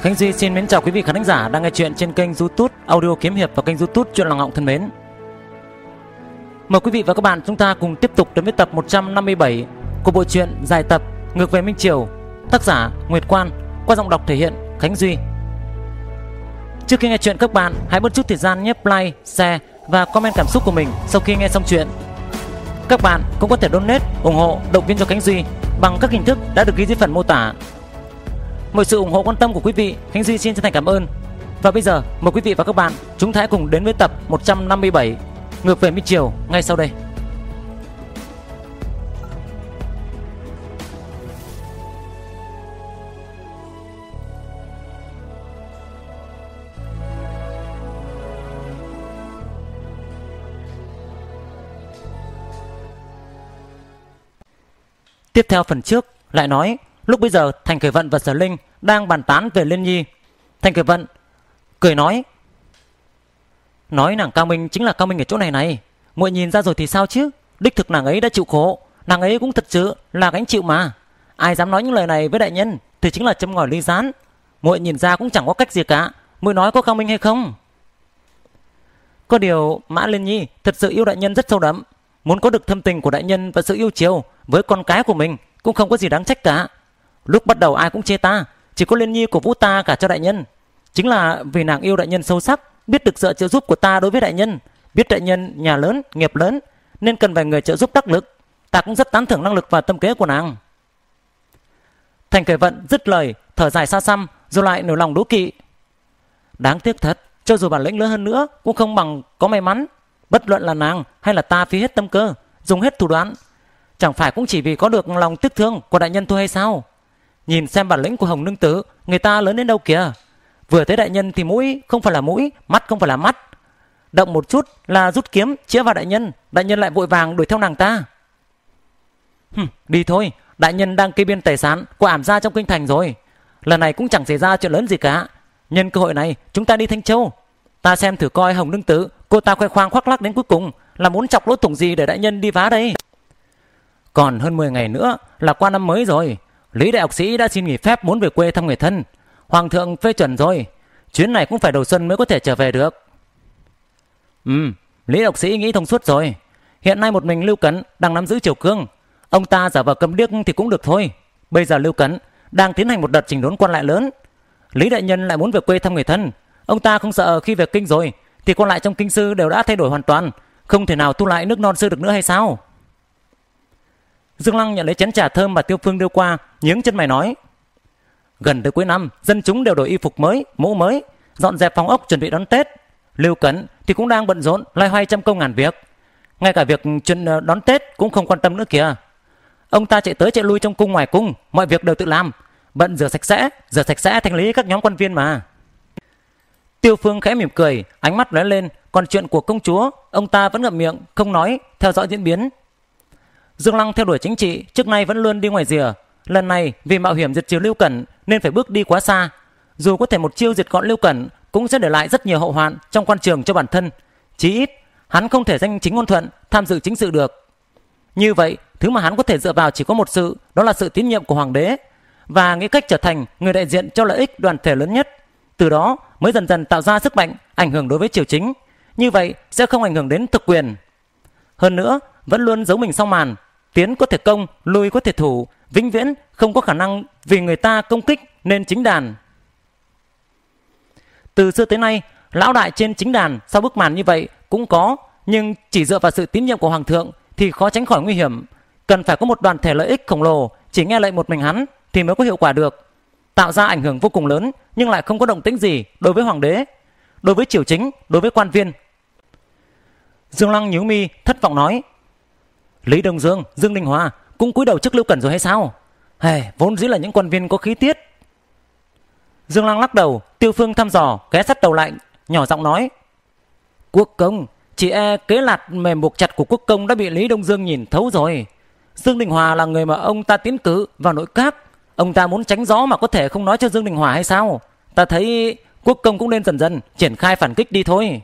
Khánh Duy xin mến chào quý vị khán giả đang nghe chuyện trên kênh YouTube Audio Kiếm Hiệp và kênh YouTube Chuyện Lòng Ngọng thân mến. Mời quý vị và các bạn chúng ta cùng tiếp tục đến với tập 157 của bộ truyện dài tập Ngược về Minh Triều, tác giả Nguyệt Quan qua giọng đọc thể hiện Khánh Duy. Trước khi nghe chuyện các bạn hãy bớt chút thời gian nhấp like, share và comment cảm xúc của mình sau khi nghe xong chuyện. Các bạn cũng có thể donate, ủng hộ, động viên cho Khánh Duy bằng các hình thức đã được ghi dưới phần mô tả. Mọi sự ủng hộ quan tâm của quý vị, Khánh Duy xin chân thành cảm ơn. Và bây giờ mời quý vị và các bạn chúng ta hãy cùng đến với tập 157 Ngược về Minh Triều ngay sau đây. Tiếp theo phần trước lại nói lúc bây giờ Thành Khởi Vận và Sở Linh đang bàn tán về Liên Nhi. Thành Khởi Vận cười nói Nói nàng Cao Minh chính là Cao Minh ở chỗ này này. Muội nhìn ra rồi thì sao chứ? Đích thực nàng ấy đã chịu khổ. Nàng ấy cũng thật sự là gánh chịu mà. Ai dám nói những lời này với đại nhân thì chính là châm ngòi ly gián. Muội nhìn ra cũng chẳng có cách gì cả. Muội nói có Cao Minh hay không? Có điều Mã Liên Nhi thật sự yêu đại nhân rất sâu đậm. Muốn có được thâm tình của đại nhân và sự yêu chiều với con cái của mình cũng không có gì đáng trách cả. Lúc bắt đầu ai cũng chê ta, chỉ có Liên Nhi của Vũ ta cả cho đại nhân. Chính là vì nàng yêu đại nhân sâu sắc, biết được sự trợ giúp của ta đối với đại nhân, biết đại nhân nhà lớn, nghiệp lớn, nên cần phải người trợ giúp đắc lực. Ta cũng rất tán thưởng năng lực và tâm kế của nàng. Thành Cải Vận dứt lời, thở dài xa xăm, rồi lại nổi lòng đố kỵ. Đáng tiếc thật, cho dù bản lĩnh lớn hơn nữa cũng không bằng có may mắn. Bất luận là nàng hay là ta phí hết tâm cơ, dùng hết thủ đoạn, Chẳng phải cũng chỉ vì có được lòng tức thương của đại nhân thôi hay sao? Nhìn xem bản lĩnh của Hồng Nương Tử, người ta lớn đến đâu kìa. Vừa thấy đại nhân thì mũi không phải là mũi, mắt không phải là mắt. Động một chút là rút kiếm chĩa vào đại nhân, đại nhân lại vội vàng đuổi theo nàng ta. Hừm, đi thôi, đại nhân đang kê biên tài sản của ảm gia trong kinh thành rồi. Lần này cũng chẳng xảy ra chuyện lớn gì cả. Nhân cơ hội này, chúng ta đi Thanh Châu. Ta xem thử coi Hồng Nương Tử, cô ta khoe khoang khoác lác đến cuối cùng là muốn chọc lỗ thủng gì để đại nhân đi vá đây. Còn hơn 10 ngày nữa là qua năm mới rồi. Lý đại học sĩ đã xin nghỉ phép muốn về quê thăm người thân. Hoàng thượng phê chuẩn rồi. Chuyến này cũng phải đầu xuân mới có thể trở về được. Ừ, Lý học sĩ nghĩ thông suốt rồi. Hiện nay một mình Lưu Cấn đang nắm giữ triều cương. Ông ta giả vờ cầm điếc thì cũng được thôi. Bây giờ Lưu Cấn đang tiến hành một đợt chỉnh đốn quan lại lớn. Lý đại nhân lại muốn về quê thăm người thân. Ông ta không sợ khi về kinh rồi thì quan lại trong kinh sư đều đã thay đổi hoàn toàn. Không thể nào tu lại nước non sư được nữa hay sao? Dương Lăng nhận lấy chén trà thơm mà Tiêu Phương đưa qua, nhướng chân mày nói. Gần tới cuối năm, dân chúng đều đổi y phục mới, mũ mới, dọn dẹp phòng ốc chuẩn bị đón Tết. Lưu Cẩn thì cũng đang bận rộn, loay hoay trăm công ngàn việc. Ngay cả việc ờ, chuẩn ờ, đón Tết cũng không quan tâm nữa kìa. Ông ta chạy tới chạy lui trong cung ngoài cung, mọi việc đều tự làm. Bận rửa sạch sẽ, rửa sạch sẽ thanh lý các nhóm quan viên mà. Tiêu Phương khẽ mỉm cười, ánh mắt lóe lên, còn chuyện của công chúa, ông ta vẫn ngậm miệng, không nói, theo dõi diễn biến. Dương Lăng theo đuổi chính trị, trước nay vẫn luôn đi ngoài rìa. Lần này vì mạo hiểm diệt trừ Lưu Cẩn nên phải bước đi quá xa. Dù có thể một chiêu diệt gọn Lưu Cẩn cũng sẽ để lại rất nhiều hậu hoạn trong quan trường cho bản thân. Chí ít, hắn không thể danh chính ngôn thuận tham dự chính sự được. Như vậy, thứ mà hắn có thể dựa vào chỉ có một sự, đó là sự tín nhiệm của hoàng đế và nghĩ cách trở thành người đại diện cho lợi ích đoàn thể lớn nhất. Từ đó mới dần dần tạo ra sức mạnh ảnh hưởng đối với triều chính. Như vậy sẽ không ảnh hưởng đến thực quyền. Hơn nữa, vẫn luôn giấu mình sau màn, tiến có thể công, lui có thể thủ, vĩnh viễn không có khả năng vì người ta công kích nên chính đàn. Từ xưa tới nay, lão đại trên chính đàn sau bức màn như vậy cũng có, nhưng chỉ dựa vào sự tín nhiệm của hoàng thượng thì khó tránh khỏi nguy hiểm. Cần phải có một đoàn thể lợi ích khổng lồ, chỉ nghe lệnh một mình hắn thì mới có hiệu quả được. Tạo ra ảnh hưởng vô cùng lớn nhưng lại không có động tĩnh gì đối với hoàng đế, đối với triều chính, đối với quan viên. Dương Lăng nhíu mi, thất vọng nói, Lý Đông Dương, Dương Đình Hòa cũng cúi đầu trước Lưu Cẩn rồi hay sao? Hề, hey, vốn dĩ là những quan viên có khí tiết. Dương Lăng lắc đầu, Tiêu Phương thăm dò, ghé sắt đầu lạnh, nhỏ giọng nói. Quốc công, chị e kế lạt mềm buộc chặt của quốc công đã bị Lý Đông Dương nhìn thấu rồi. Dương Đình Hòa là người mà ông ta tiến cử vào nội các. Ông ta muốn tránh gió mà có thể không nói cho Dương Đình Hòa hay sao? Ta thấy quốc công cũng nên dần dần triển khai phản kích đi thôi.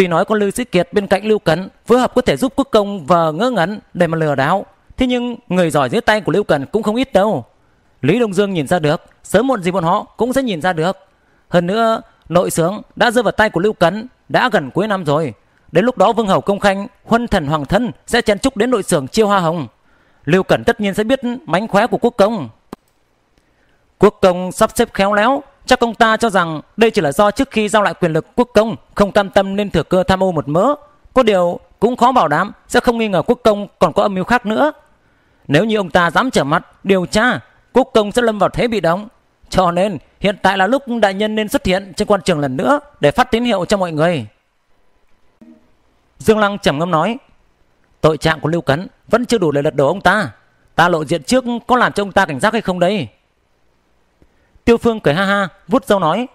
Tuy nói con Lưu Sĩ Kiệt bên cạnh Lưu cẩn phối hợp có thể giúp quốc công và ngỡ ngẩn để mà lừa đảo. Thế nhưng người giỏi dưới tay của Lưu Cẩn cũng không ít đâu. Lý Đông Dương nhìn ra được, sớm muộn gì bọn họ cũng sẽ nhìn ra được. Hơn nữa, nội sướng đã rơi vào tay của Lưu cẩn đã gần cuối năm rồi. Đến lúc đó Vương Hầu Công Khanh, huân thần hoàng thân sẽ chèn trúc đến nội sưởng chiêu hoa hồng. Lưu Cẩn tất nhiên sẽ biết mánh khóe của quốc công. Quốc công sắp xếp khéo léo, Chắc ông ta cho rằng đây chỉ là do trước khi giao lại quyền lực quốc công không cam tâm nên thừa cơ tham ô một mớ. Có điều cũng khó bảo đảm sẽ không nghi ngờ quốc công còn có âm mưu khác nữa. Nếu như ông ta dám trở mặt điều tra, quốc công sẽ lâm vào thế bị động. Cho nên hiện tại là lúc đại nhân nên xuất hiện trên quan trường lần nữa để phát tín hiệu cho mọi người. Dương Lăng trầm ngâm nói, tội trạng của Lưu Cấn vẫn chưa đủ để lật đổ ông ta. Ta lộ diện trước có làm cho ông ta cảnh giác hay không đấy? Tiêu Phương cười ha ha, vút râu nói.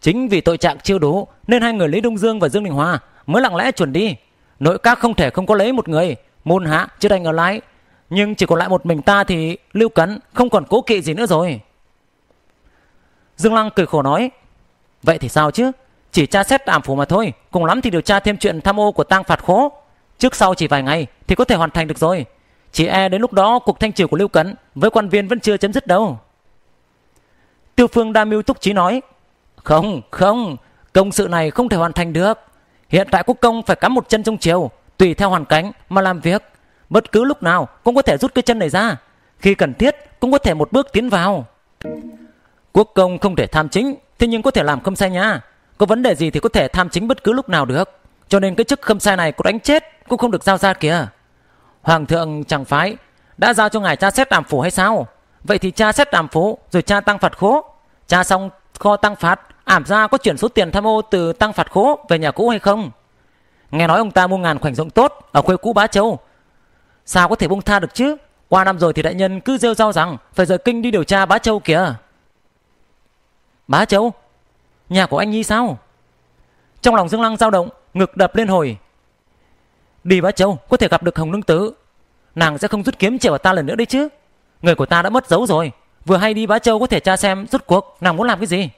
Chính vì tội trạng chưa đủ nên hai người Lý Đông Dương và Dương Đình Hoa mới lặng lẽ chuẩn đi. Nội các không thể không có lấy một người, môn hạ chưa đành ở lại. Nhưng chỉ còn lại một mình ta thì Lưu Cấn không còn cố kỵ gì nữa rồi. Dương Lăng cười khổ nói. Vậy thì sao chứ? Chỉ tra xét ảm phủ mà thôi. Cùng lắm thì điều tra thêm chuyện tham ô của tang phạt khố. Trước sau chỉ vài ngày thì có thể hoàn thành được rồi. Chỉ e đến lúc đó cuộc thanh trừ của Lưu Cấn với quan viên vẫn chưa chấm dứt đâu. Tiêu Phương đa mưu túc trí nói Không không Công sự này không thể hoàn thành được Hiện tại quốc công phải cắm một chân trong chiều Tùy theo hoàn cảnh mà làm việc Bất cứ lúc nào cũng có thể rút cái chân này ra Khi cần thiết cũng có thể một bước tiến vào Quốc công không thể tham chính Thế nhưng có thể làm khâm sai nha Có vấn đề gì thì có thể tham chính bất cứ lúc nào được Cho nên cái chức khâm sai này có đánh chết Cũng không được giao ra kìa Hoàng thượng chẳng phái Đã giao cho ngài cha xét làm phủ hay sao vậy thì cha xét đàm phố rồi cha tăng phạt khố cha xong kho tăng phạt ảm ra có chuyển số tiền tham ô từ tăng phạt khố về nhà cũ hay không nghe nói ông ta mua ngàn khoảnh rộng tốt ở quê cũ bá châu sao có thể buông tha được chứ qua năm rồi thì đại nhân cứ rêu rao rằng phải rời kinh đi điều tra bá châu kìa bá châu nhà của anh nhi sao trong lòng dương lăng dao động ngực đập lên hồi đi bá châu có thể gặp được hồng nương tử nàng sẽ không rút kiếm chĩa vào ta lần nữa đấy chứ Người của ta đã mất dấu rồi Vừa hay đi Bá Châu có thể tra xem rút cuộc nàng muốn làm cái gì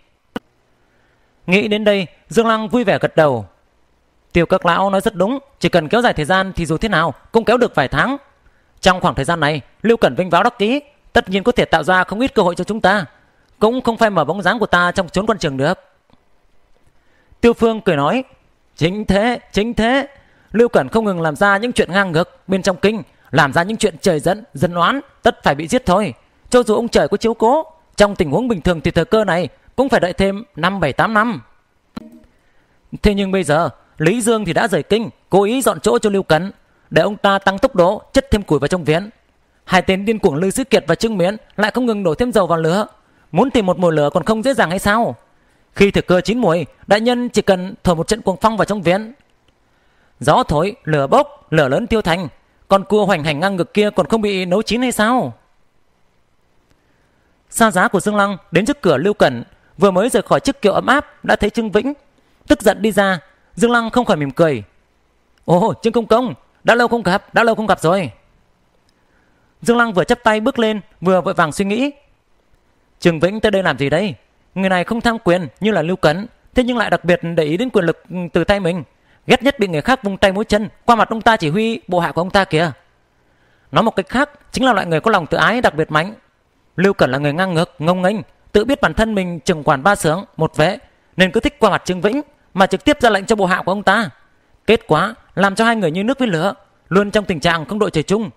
Nghĩ đến đây Dương Lăng vui vẻ gật đầu Tiêu các lão nói rất đúng Chỉ cần kéo dài thời gian thì dù thế nào Cũng kéo được vài tháng Trong khoảng thời gian này Lưu Cẩn Vinh váo đắc ký Tất nhiên có thể tạo ra không ít cơ hội cho chúng ta Cũng không phải mở bóng dáng của ta trong chốn quân trường được Tiêu Phương cười nói Chính thế, chính thế Lưu Cẩn không ngừng làm ra những chuyện ngang ngược bên trong kinh làm ra những chuyện trời dẫn, dân oán, tất phải bị giết thôi. Cho dù ông trời có chiếu cố, trong tình huống bình thường thì thời cơ này cũng phải đợi thêm 5 7 8 năm. Thế nhưng bây giờ, Lý Dương thì đã rời kinh, cố ý dọn chỗ cho Lưu Cấn, để ông ta tăng tốc độ, chất thêm củi vào trong viễn. Hai tên điên cuồng lư Sư Kiệt và Trương Miễn lại không ngừng đổ thêm dầu vào lửa, muốn tìm một mùi lửa còn không dễ dàng hay sao? Khi thực cơ chín muồi, đại nhân chỉ cần thổi một trận cuồng phong vào trong viễn. Gió thổi, lửa bốc, lửa lớn tiêu thành, con cua hoành hành ngang ngực kia còn không bị nấu chín hay sao? Xa giá của Dương Lăng đến trước cửa Lưu Cẩn, vừa mới rời khỏi chiếc kiệu ấm áp đã thấy Trương Vĩnh. Tức giận đi ra, Dương Lăng không khỏi mỉm cười. Ồ, Trương Công Công, đã lâu không gặp, đã lâu không gặp rồi. Dương Lăng vừa chắp tay bước lên, vừa vội vàng suy nghĩ. Trương Vĩnh tới đây làm gì đây? Người này không tham quyền như là Lưu Cẩn, thế nhưng lại đặc biệt để ý đến quyền lực từ tay mình ghét nhất bị người khác vung tay mũi chân qua mặt ông ta chỉ huy bộ hạ của ông ta kìa nói một cách khác chính là loại người có lòng tự ái đặc biệt mạnh lưu cẩn là người ngang ngược ngông nghênh tự biết bản thân mình trưởng quản ba sướng một vẽ nên cứ thích qua mặt trương vĩnh mà trực tiếp ra lệnh cho bộ hạ của ông ta kết quả làm cho hai người như nước với lửa luôn trong tình trạng không đội trời chung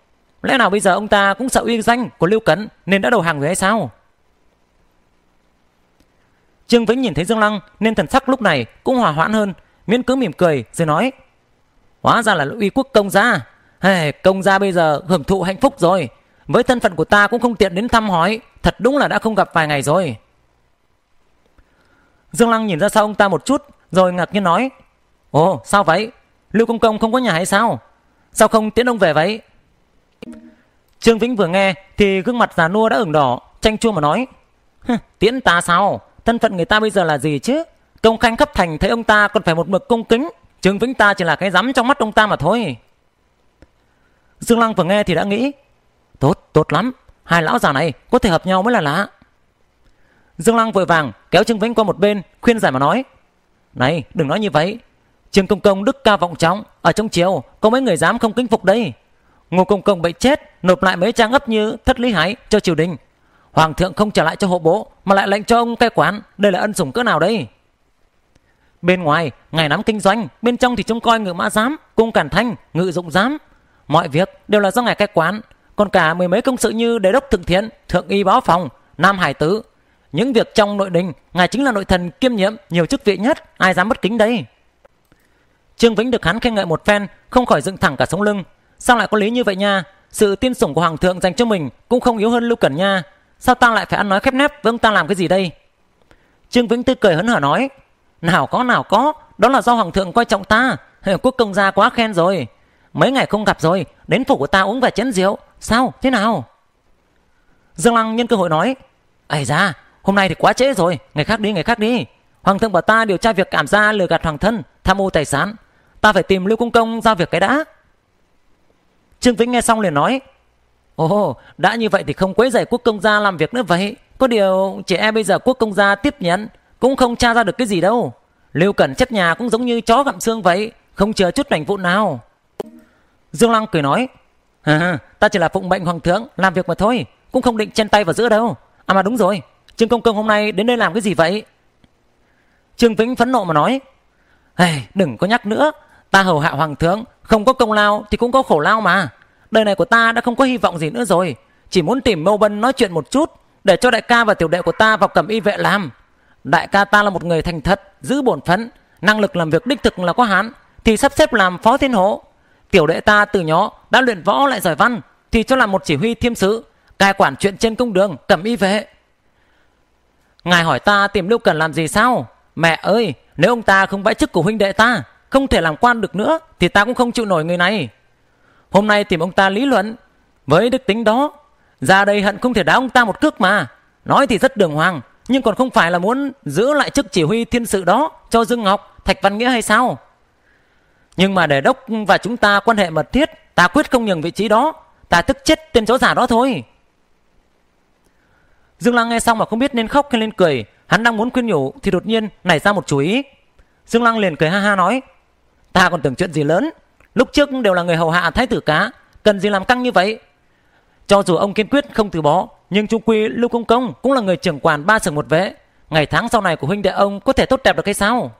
lẽ nào bây giờ ông ta cũng sợ uy danh của lưu cẩn nên đã đầu hàng rồi hay sao trương vĩnh nhìn thấy dương lăng nên thần sắc lúc này cũng hòa hoãn hơn miễn cứ mỉm cười rồi nói hóa ra là uy quốc công gia hey, công gia bây giờ hưởng thụ hạnh phúc rồi với thân phận của ta cũng không tiện đến thăm hỏi thật đúng là đã không gặp vài ngày rồi dương lăng nhìn ra sau ông ta một chút rồi ngạc nhiên nói ồ sao vậy lưu công công không có nhà hay sao sao không tiễn ông về vậy trương vĩnh vừa nghe thì gương mặt già nua đã ửng đỏ tranh chua mà nói tiễn ta sao thân phận người ta bây giờ là gì chứ Tông Khanh khắp thành thấy ông ta còn phải một mực cung kính, Trương Vĩnh ta chỉ là cái rắm trong mắt ông ta mà thôi. Dương Lăng vừa nghe thì đã nghĩ, tốt, tốt lắm, hai lão già này có thể hợp nhau mới là lạ. Dương Lăng vội vàng kéo Trương Vĩnh qua một bên, khuyên giải mà nói, này, đừng nói như vậy, Trương Công Công đức ca vọng trọng, ở trong triều có mấy người dám không kính phục đây. Ngô Công Công bị chết, nộp lại mấy trang ấp như thất lý hải cho triều đình. Hoàng thượng không trả lại cho hộ bộ mà lại lệnh cho ông cai quản, đây là ân sủng cỡ nào đây? Bên ngoài, ngài nắm kinh doanh, bên trong thì trông coi ngự mã giám, cung cản thanh, ngự dụng giám. Mọi việc đều là do ngài cai quán, còn cả mười mấy công sự như đế đốc thượng thiện, thượng y báo phòng, nam hải tứ. Những việc trong nội đình, ngài chính là nội thần kiêm nhiệm nhiều chức vị nhất, ai dám bất kính đấy. Trương Vĩnh được hắn khen ngợi một phen, không khỏi dựng thẳng cả sống lưng. Sao lại có lý như vậy nha? Sự tiên sủng của hoàng thượng dành cho mình cũng không yếu hơn Lưu Cẩn nha. Sao ta lại phải ăn nói khép nép với ông ta làm cái gì đây? Trương Vĩnh Tư cười hớn hở nói, nào có nào có, đó là do Hoàng thượng coi trọng ta. Quốc công gia quá khen rồi. Mấy ngày không gặp rồi, đến phủ của ta uống vài chén rượu. Sao, thế nào? Dương Lăng nhân cơ hội nói. Ây ra, hôm nay thì quá trễ rồi, ngày khác đi, ngày khác đi. Hoàng thượng bảo ta điều tra việc cảm gia lừa gạt hoàng thân, tham ô tài sản. Ta phải tìm Lưu công Công giao việc cái đã. Trương Vĩnh nghe xong liền nói. Ồ, đã như vậy thì không quấy rầy quốc công gia làm việc nữa vậy. Có điều chỉ em bây giờ quốc công gia tiếp nhận cũng không tra ra được cái gì đâu liêu cẩn chất nhà cũng giống như chó gặm xương vậy không chừa chút mảnh vụn nào dương lăng cười nói ta chỉ là phụng mệnh hoàng thượng làm việc mà thôi cũng không định chen tay vào giữa đâu à mà đúng rồi trương công công hôm nay đến đây làm cái gì vậy trương vĩnh phẫn nộ mà nói hey, đừng có nhắc nữa ta hầu hạ hoàng thượng không có công lao thì cũng có khổ lao mà đời này của ta đã không có hy vọng gì nữa rồi chỉ muốn tìm mâu bân nói chuyện một chút để cho đại ca và tiểu đệ của ta vào cầm y vệ làm đại ca ta là một người thành thật giữ bổn phận năng lực làm việc đích thực là có hán thì sắp xếp làm phó thiên hộ tiểu đệ ta từ nhỏ đã luyện võ lại giỏi văn thì cho làm một chỉ huy thiêm sứ cai quản chuyện trên công đường cầm y vệ ngài hỏi ta tìm lưu cần làm gì sao mẹ ơi nếu ông ta không bãi chức của huynh đệ ta không thể làm quan được nữa thì ta cũng không chịu nổi người này hôm nay tìm ông ta lý luận với đức tính đó ra đây hận không thể đá ông ta một cước mà nói thì rất đường hoàng nhưng còn không phải là muốn giữ lại chức chỉ huy thiên sự đó cho Dương Ngọc, Thạch Văn Nghĩa hay sao? Nhưng mà để Đốc và chúng ta quan hệ mật thiết, ta quyết không nhường vị trí đó, ta tức chết tên chó giả đó thôi. Dương Lăng nghe xong mà không biết nên khóc hay nên cười, hắn đang muốn khuyên nhủ thì đột nhiên nảy ra một chú ý. Dương Lăng liền cười ha ha nói, ta còn tưởng chuyện gì lớn, lúc trước đều là người hầu hạ thái tử cá, cần gì làm căng như vậy? Cho dù ông kiên quyết không từ bỏ nhưng trung quy Lưu Công Công cũng là người trưởng quản ba sừng một vệ. Ngày tháng sau này của huynh đệ ông có thể tốt đẹp được hay sao?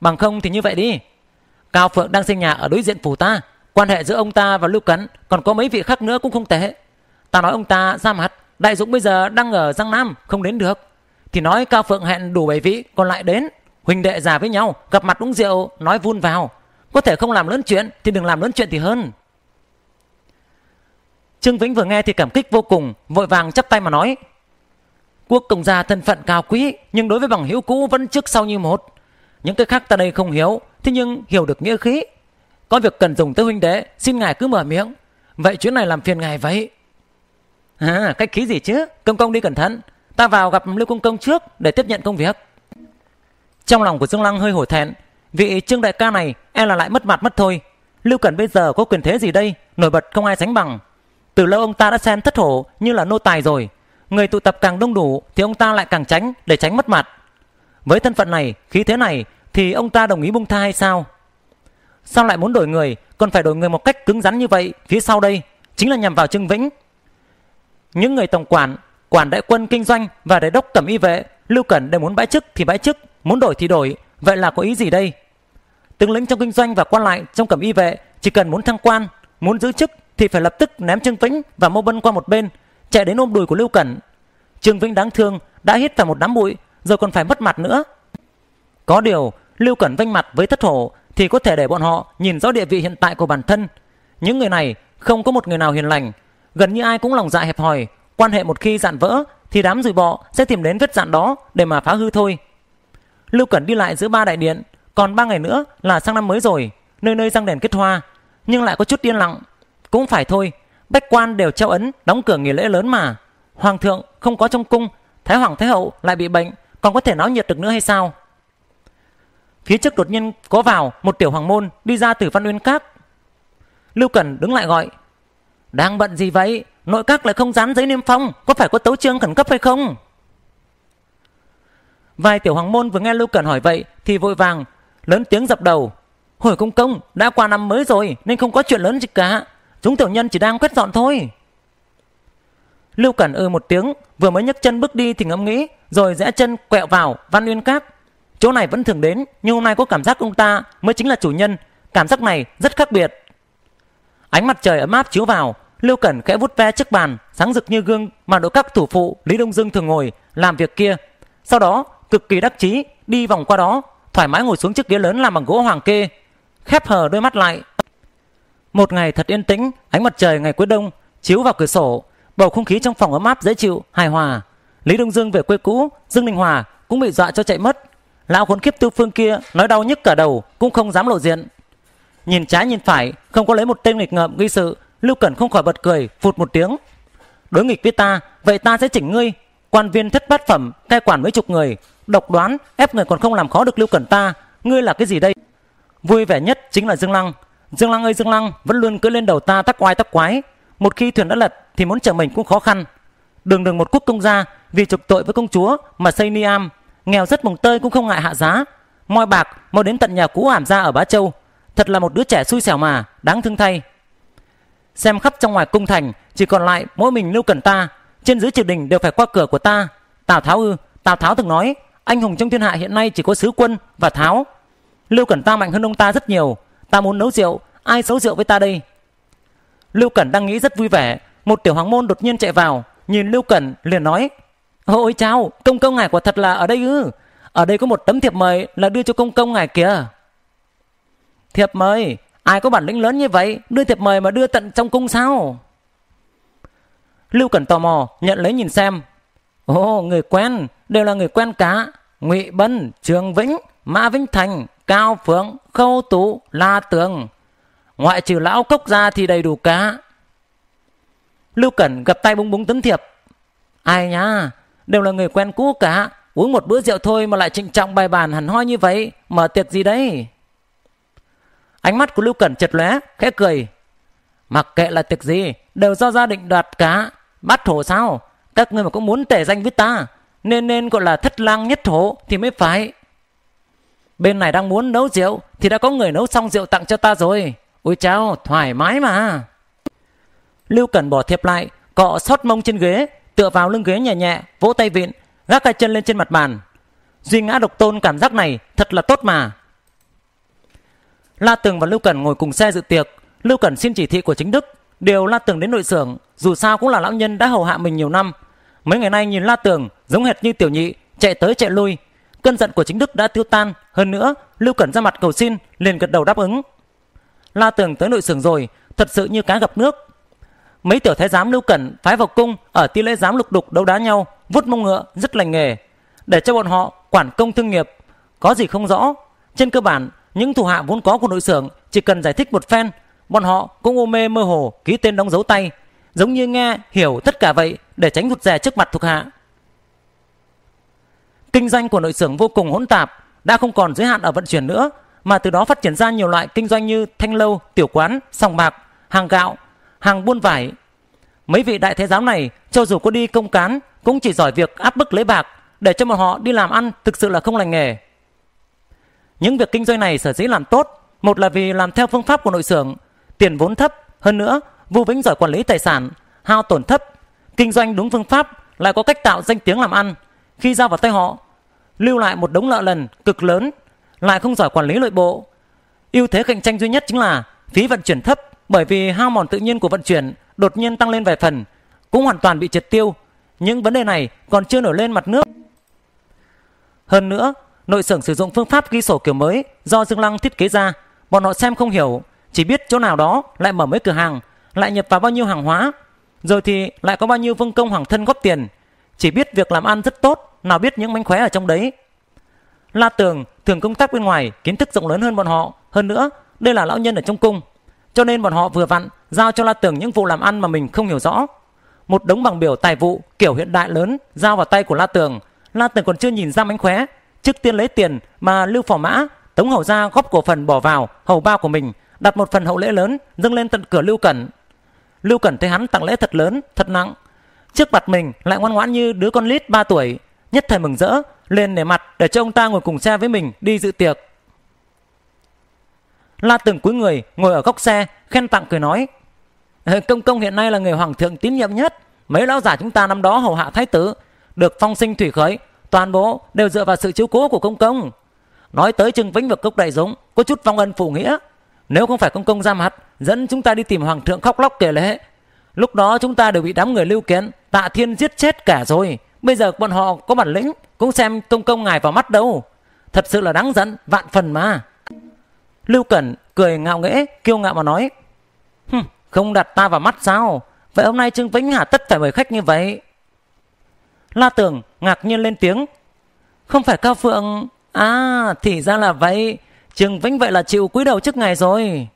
Bằng không thì như vậy đi. Cao Phượng đang sinh nhà ở đối diện phủ ta. Quan hệ giữa ông ta và Lưu Cấn còn có mấy vị khác nữa cũng không tệ. Ta nói ông ta ra mặt. Đại Dũng bây giờ đang ở Giang Nam không đến được. Thì nói Cao Phượng hẹn đủ bảy vị còn lại đến. Huynh đệ già với nhau gặp mặt uống rượu nói vun vào. Có thể không làm lớn chuyện thì đừng làm lớn chuyện thì hơn. Trương Vĩnh vừa nghe thì cảm kích vô cùng, vội vàng chắp tay mà nói. Quốc công gia thân phận cao quý, nhưng đối với bằng hữu cũ vẫn trước sau như một. Những cái khác ta đây không hiểu, thế nhưng hiểu được nghĩa khí. Có việc cần dùng tới huynh đệ, xin ngài cứ mở miệng. Vậy chuyện này làm phiền ngài vậy. À, cách khí gì chứ, công công đi cẩn thận. Ta vào gặp Lưu Công Công trước để tiếp nhận công việc. Trong lòng của Dương Lăng hơi hổ thẹn, vị Trương đại ca này e là lại mất mặt mất thôi. Lưu Cẩn bây giờ có quyền thế gì đây, nổi bật không ai sánh bằng. Từ lâu ông ta đã xem thất hổ như là nô tài rồi. Người tụ tập càng đông đủ thì ông ta lại càng tránh để tránh mất mặt. Với thân phận này, khí thế này thì ông ta đồng ý buông tha hay sao? Sao lại muốn đổi người, còn phải đổi người một cách cứng rắn như vậy phía sau đây, chính là nhằm vào Trương Vĩnh. Những người tổng quản, quản đại quân kinh doanh và đại đốc cẩm y vệ, Lưu Cẩn đều muốn bãi chức thì bãi chức, muốn đổi thì đổi, vậy là có ý gì đây? Tướng lĩnh trong kinh doanh và quan lại trong cẩm y vệ chỉ cần muốn thăng quan, muốn giữ chức thì phải lập tức ném Trương Vĩnh và Mô Bân qua một bên, chạy đến ôm đùi của Lưu Cẩn. Trương Vĩnh đáng thương đã hít vào một đám bụi rồi còn phải mất mặt nữa. Có điều, Lưu Cẩn vênh mặt với thất hổ thì có thể để bọn họ nhìn rõ địa vị hiện tại của bản thân. Những người này không có một người nào hiền lành, gần như ai cũng lòng dạ hẹp hòi, quan hệ một khi dạn vỡ thì đám rùi bọ sẽ tìm đến vết dạn đó để mà phá hư thôi. Lưu Cẩn đi lại giữa ba đại điện, còn ba ngày nữa là sang năm mới rồi, nơi nơi răng đèn kết hoa, nhưng lại có chút yên lặng cũng phải thôi, bách quan đều treo ấn, đóng cửa nghỉ lễ lớn mà. Hoàng thượng không có trong cung, Thái Hoàng Thái Hậu lại bị bệnh, còn có thể náo nhiệt được nữa hay sao? Phía trước đột nhiên có vào một tiểu hoàng môn đi ra từ văn uyên các. Lưu Cẩn đứng lại gọi. Đang bận gì vậy? Nội các lại không dán giấy niêm phong, có phải có tấu chương khẩn cấp hay không? Vài tiểu hoàng môn vừa nghe Lưu Cẩn hỏi vậy thì vội vàng, lớn tiếng dập đầu. Hồi công công, đã qua năm mới rồi nên không có chuyện lớn gì cả. Chúng tiểu nhân chỉ đang quét dọn thôi. Lưu Cẩn ư ừ một tiếng, vừa mới nhấc chân bước đi thì ngẫm nghĩ, rồi rẽ chân quẹo vào Văn Uyên Các. Chỗ này vẫn thường đến, nhưng hôm nay có cảm giác ông ta mới chính là chủ nhân. Cảm giác này rất khác biệt. Ánh mặt trời ấm áp chiếu vào, Lưu Cẩn khẽ vút ve chiếc bàn, sáng rực như gương mà đội các thủ phụ Lý Đông Dương thường ngồi làm việc kia. Sau đó, cực kỳ đắc chí đi vòng qua đó, thoải mái ngồi xuống chiếc ghế lớn làm bằng gỗ hoàng kê, khép hờ đôi mắt lại, một ngày thật yên tĩnh, ánh mặt trời ngày cuối đông chiếu vào cửa sổ, bầu không khí trong phòng ấm áp dễ chịu, hài hòa. Lý Đông Dương về quê cũ, Dương Đình Hòa cũng bị dọa cho chạy mất. Lão khốn kiếp Tư Phương kia nói đau nhức cả đầu cũng không dám lộ diện. Nhìn trái nhìn phải, không có lấy một tên nghịch ngợm gây sự, Lưu Cẩn không khỏi bật cười, phụt một tiếng. Đối nghịch với ta, vậy ta sẽ chỉnh ngươi. Quan viên thất bát phẩm, cai quản mấy chục người, độc đoán, ép người còn không làm khó được Lưu Cẩn ta, ngươi là cái gì đây? Vui vẻ nhất chính là Dương Lăng, Dương Lăng ơi Dương Lăng vẫn luôn cưỡi lên đầu ta tắc oai tắc quái. Một khi thuyền đã lật thì muốn trở mình cũng khó khăn. Đường đường một quốc công gia vì trục tội với công chúa mà xây ni am, nghèo rất mồng tơi cũng không ngại hạ giá. Moi bạc mau đến tận nhà cũ ảm gia ở Bá Châu. Thật là một đứa trẻ xui xẻo mà, đáng thương thay. Xem khắp trong ngoài cung thành, chỉ còn lại mỗi mình lưu cần ta. Trên dưới triều đình đều phải qua cửa của ta. Tào Tháo ư, Tào Tháo từng nói, anh hùng trong thiên hạ hiện nay chỉ có sứ quân và Tháo. Lưu Cẩn ta mạnh hơn ông ta rất nhiều, ta muốn nấu rượu ai xấu rượu với ta đây lưu cẩn đang nghĩ rất vui vẻ một tiểu hoàng môn đột nhiên chạy vào nhìn lưu cẩn liền nói ôi chào công công ngài quả thật là ở đây ư ở đây có một tấm thiệp mời là đưa cho công công ngài kìa thiệp mời ai có bản lĩnh lớn như vậy đưa thiệp mời mà đưa tận trong cung sao lưu cẩn tò mò nhận lấy nhìn xem ồ người quen đều là người quen cá ngụy bân trường vĩnh mã vĩnh thành Cao Phượng, Khâu Tú, La Tường. Ngoại trừ lão cốc ra thì đầy đủ cá. Lưu Cẩn gặp tay búng búng tấn thiệp. Ai nhá, đều là người quen cũ cả. Uống một bữa rượu thôi mà lại trịnh trọng bài bàn hẳn hoi như vậy. Mở tiệc gì đấy? Ánh mắt của Lưu Cẩn chật lóe, khẽ cười. Mặc kệ là tiệc gì, đều do gia định đoạt cá. Bắt thổ sao? Các ngươi mà cũng muốn tể danh với ta. Nên nên gọi là thất lang nhất thổ thì mới phải. Bên này đang muốn nấu rượu Thì đã có người nấu xong rượu tặng cho ta rồi Ôi chao thoải mái mà Lưu Cẩn bỏ thiệp lại Cọ sót mông trên ghế Tựa vào lưng ghế nhẹ nhẹ Vỗ tay vịn Gác hai chân lên trên mặt bàn Duy ngã độc tôn cảm giác này Thật là tốt mà La Tường và Lưu Cẩn ngồi cùng xe dự tiệc Lưu Cẩn xin chỉ thị của chính Đức đều La Tường đến nội xưởng Dù sao cũng là lão nhân đã hầu hạ mình nhiều năm Mấy ngày nay nhìn La Tường giống hệt như tiểu nhị Chạy tới chạy lui cơn giận của chính đức đã tiêu tan hơn nữa lưu cẩn ra mặt cầu xin liền gật đầu đáp ứng la tường tới nội sưởng rồi thật sự như cá gặp nước mấy tiểu thái giám lưu cẩn phái vào cung ở ti lễ giám lục đục đấu đá nhau vút mông ngựa rất lành nghề để cho bọn họ quản công thương nghiệp có gì không rõ trên cơ bản những thủ hạ vốn có của nội sưởng chỉ cần giải thích một phen bọn họ cũng ô mê mơ hồ ký tên đóng dấu tay giống như nghe hiểu tất cả vậy để tránh rụt rè trước mặt thuộc hạ Kinh doanh của nội xưởng vô cùng hỗn tạp, đã không còn giới hạn ở vận chuyển nữa, mà từ đó phát triển ra nhiều loại kinh doanh như thanh lâu, tiểu quán, sòng bạc, hàng gạo, hàng buôn vải. Mấy vị đại thế giáo này, cho dù có đi công cán, cũng chỉ giỏi việc áp bức lấy bạc, để cho bọn họ đi làm ăn thực sự là không lành nghề. Những việc kinh doanh này sở dĩ làm tốt, một là vì làm theo phương pháp của nội xưởng, tiền vốn thấp, hơn nữa, Vu Vĩnh giỏi quản lý tài sản, hao tổn thấp, kinh doanh đúng phương pháp lại có cách tạo danh tiếng làm ăn, khi giao vào tay họ lưu lại một đống nợ lần cực lớn, lại không giỏi quản lý nội bộ. Ưu thế cạnh tranh duy nhất chính là phí vận chuyển thấp bởi vì hao mòn tự nhiên của vận chuyển đột nhiên tăng lên vài phần, cũng hoàn toàn bị triệt tiêu. Những vấn đề này còn chưa nổi lên mặt nước. Hơn nữa, nội xưởng sử dụng phương pháp ghi sổ kiểu mới do Dương Lăng thiết kế ra, bọn họ xem không hiểu, chỉ biết chỗ nào đó lại mở mấy cửa hàng, lại nhập vào bao nhiêu hàng hóa, rồi thì lại có bao nhiêu vương công hoàng thân góp tiền, chỉ biết việc làm ăn rất tốt, nào biết những mánh khóe ở trong đấy. La Tường thường công tác bên ngoài, kiến thức rộng lớn hơn bọn họ, hơn nữa, đây là lão nhân ở trong cung, cho nên bọn họ vừa vặn giao cho La Tường những vụ làm ăn mà mình không hiểu rõ. Một đống bằng biểu tài vụ kiểu hiện đại lớn giao vào tay của La Tường, La Tường còn chưa nhìn ra mánh khóe, trước tiên lấy tiền mà Lưu Phò Mã, Tống Hầu gia góp cổ phần bỏ vào hầu bao của mình, đặt một phần hậu lễ lớn dâng lên tận cửa Lưu Cẩn. Lưu Cẩn thấy hắn tặng lễ thật lớn, thật nặng. Trước mặt mình lại ngoan ngoãn như đứa con lít 3 tuổi, nhất thời mừng rỡ, lên nể mặt để cho ông ta ngồi cùng xe với mình đi dự tiệc. La Từng cuối người ngồi ở góc xe, khen tặng cười nói: ờ, "Công công hiện nay là người hoàng thượng tín nhiệm nhất, mấy lão giả chúng ta năm đó hầu hạ thái tử, được phong sinh thủy khởi, toàn bộ đều dựa vào sự chiếu cố của công công. Nói tới Trừng Vĩnh vực cốc đại dũng có chút vong ân phụ nghĩa, nếu không phải công công ra mặt, dẫn chúng ta đi tìm hoàng thượng khóc lóc kể lễ, lúc đó chúng ta đều bị đám người lưu kiến Tạ Thiên giết chết cả rồi." Bây giờ bọn họ có bản lĩnh cũng xem công công ngài vào mắt đâu. Thật sự là đáng giận, vạn phần mà. Lưu Cẩn cười ngạo nghễ, kiêu ngạo mà nói. Hừm, không đặt ta vào mắt sao? Vậy hôm nay Trương Vĩnh Hà tất phải mời khách như vậy. La Tường ngạc nhiên lên tiếng. Không phải Cao Phượng... À, thì ra là vậy. Trương Vĩnh vậy là chịu cúi đầu trước ngày rồi.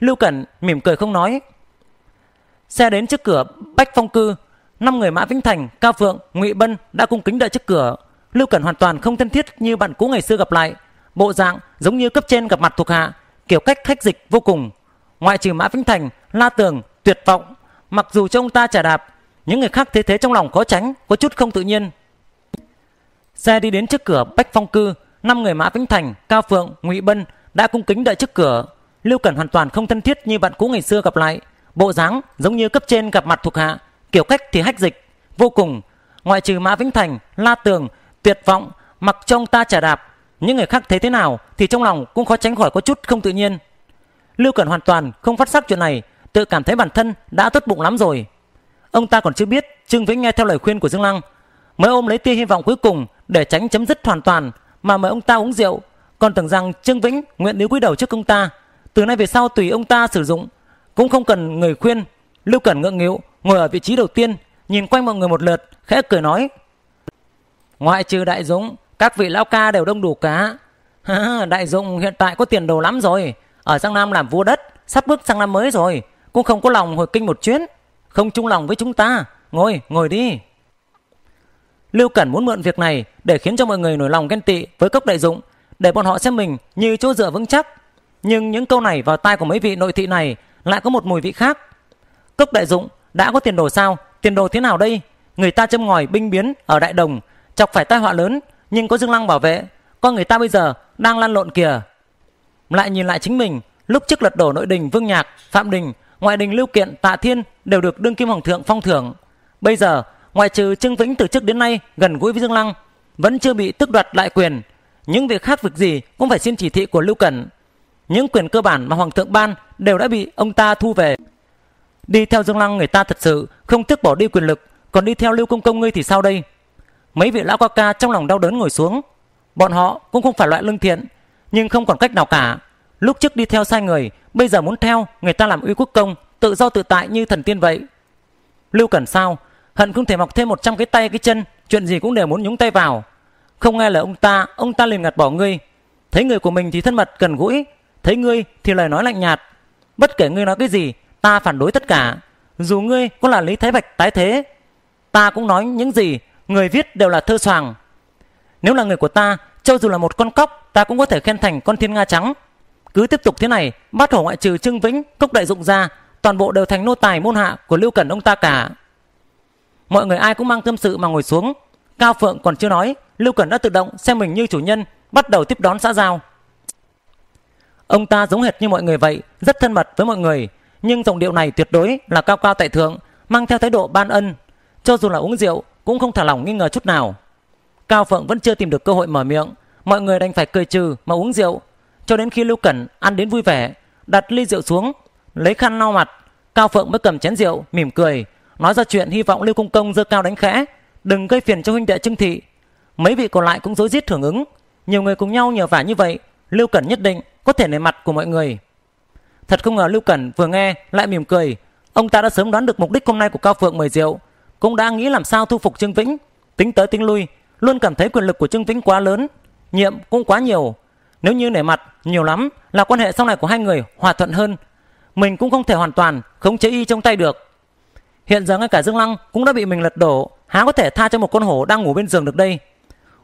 Lưu Cẩn mỉm cười không nói. Xe đến trước cửa Bách Phong Cư năm người mã vĩnh thành cao phượng ngụy bân đã cung kính đợi trước cửa lưu cẩn hoàn toàn không thân thiết như bạn cũ ngày xưa gặp lại bộ dạng giống như cấp trên gặp mặt thuộc hạ kiểu cách khách dịch vô cùng ngoại trừ mã vĩnh thành la tường tuyệt vọng mặc dù cho ông ta trả đạp những người khác thế thế trong lòng khó tránh có chút không tự nhiên xe đi đến trước cửa bách phong cư năm người mã vĩnh thành cao phượng ngụy bân đã cung kính đợi trước cửa lưu cẩn hoàn toàn không thân thiết như bạn cũ ngày xưa gặp lại bộ dáng giống như cấp trên gặp mặt thuộc hạ Kiểu cách thì hách dịch, vô cùng. Ngoại trừ Mã Vĩnh Thành, La Tường, tuyệt vọng, mặc trong ta trả đạp. Những người khác thấy thế nào thì trong lòng cũng khó tránh khỏi có chút không tự nhiên. Lưu Cẩn hoàn toàn không phát sắc chuyện này, tự cảm thấy bản thân đã tốt bụng lắm rồi. Ông ta còn chưa biết, Trương Vĩnh nghe theo lời khuyên của Dương Lăng, mới ôm lấy tia hy vọng cuối cùng để tránh chấm dứt hoàn toàn mà mời ông ta uống rượu, còn tưởng rằng Trương Vĩnh nguyện níu cúi đầu trước ông ta, từ nay về sau tùy ông ta sử dụng, cũng không cần người khuyên Lưu Cẩn ngượng nghịu ngồi ở vị trí đầu tiên, nhìn quanh mọi người một lượt, khẽ cười nói. Ngoại trừ Đại Dũng, các vị lão ca đều đông đủ cá. đại Dũng hiện tại có tiền đồ lắm rồi, ở Giang Nam làm vua đất, sắp bước sang năm mới rồi, cũng không có lòng hồi kinh một chuyến, không chung lòng với chúng ta, ngồi, ngồi đi. Lưu Cẩn muốn mượn việc này để khiến cho mọi người nổi lòng ghen tị với cốc đại dụng, để bọn họ xem mình như chỗ dựa vững chắc. Nhưng những câu này vào tai của mấy vị nội thị này lại có một mùi vị khác. Cốc đại dụng đã có tiền đồ sao? Tiền đồ thế nào đây? Người ta châm ngòi binh biến ở đại đồng, chọc phải tai họa lớn, nhưng có Dương Lăng bảo vệ, con người ta bây giờ đang lăn lộn kìa. Lại nhìn lại chính mình, lúc trước lật đổ nội đình Vương Nhạc, Phạm Đình, ngoại đình Lưu Kiện, Tạ Thiên đều được đương kim hoàng thượng phong thưởng. Bây giờ, ngoại trừ Trương Vĩnh từ trước đến nay gần gũi với Dương Lăng, vẫn chưa bị tức đoạt lại quyền. Những việc khác việc gì cũng phải xin chỉ thị của Lưu Cẩn. Những quyền cơ bản mà hoàng thượng ban đều đã bị ông ta thu về. Đi theo Dương Lăng người ta thật sự không tiếc bỏ đi quyền lực, còn đi theo Lưu Công Công ngươi thì sao đây? Mấy vị lão ca ca trong lòng đau đớn ngồi xuống. Bọn họ cũng không phải loại lương thiện, nhưng không còn cách nào cả. Lúc trước đi theo sai người, bây giờ muốn theo người ta làm uy quốc công, tự do tự tại như thần tiên vậy. Lưu Cẩn sao? Hận không thể mọc thêm 100 cái tay cái chân, chuyện gì cũng đều muốn nhúng tay vào. Không nghe lời ông ta, ông ta liền ngặt bỏ ngươi. Thấy người của mình thì thân mật gần gũi, thấy ngươi thì lời nói lạnh nhạt. Bất kể ngươi nói cái gì, ta phản đối tất cả dù ngươi có là lý thái bạch tái thế ta cũng nói những gì người viết đều là thơ soàng nếu là người của ta cho dù là một con cóc ta cũng có thể khen thành con thiên nga trắng cứ tiếp tục thế này bắt hổ ngoại trừ trương vĩnh cốc đại dụng ra toàn bộ đều thành nô tài môn hạ của lưu cẩn ông ta cả mọi người ai cũng mang tâm sự mà ngồi xuống cao phượng còn chưa nói lưu cẩn đã tự động xem mình như chủ nhân bắt đầu tiếp đón xã giao ông ta giống hệt như mọi người vậy rất thân mật với mọi người nhưng giọng điệu này tuyệt đối là cao cao tại thượng, mang theo thái độ ban ân. Cho dù là uống rượu, cũng không thả lỏng nghi ngờ chút nào. Cao Phượng vẫn chưa tìm được cơ hội mở miệng, mọi người đành phải cười trừ mà uống rượu. Cho đến khi Lưu Cẩn ăn đến vui vẻ, đặt ly rượu xuống, lấy khăn lau mặt, Cao Phượng mới cầm chén rượu, mỉm cười, nói ra chuyện hy vọng Lưu Công Công dơ cao đánh khẽ, đừng gây phiền cho huynh đệ trưng Thị. Mấy vị còn lại cũng rối rít hưởng ứng, nhiều người cùng nhau nhờ vả như vậy, Lưu Cẩn nhất định có thể nể mặt của mọi người. Thật không ngờ Lưu Cẩn vừa nghe lại mỉm cười. Ông ta đã sớm đoán được mục đích hôm nay của Cao Phượng mời rượu. Cũng đã nghĩ làm sao thu phục Trương Vĩnh. Tính tới tính lui, luôn cảm thấy quyền lực của Trương Vĩnh quá lớn. Nhiệm cũng quá nhiều. Nếu như nể mặt, nhiều lắm là quan hệ sau này của hai người hòa thuận hơn. Mình cũng không thể hoàn toàn khống chế y trong tay được. Hiện giờ ngay cả Dương Lăng cũng đã bị mình lật đổ. Há có thể tha cho một con hổ đang ngủ bên giường được đây.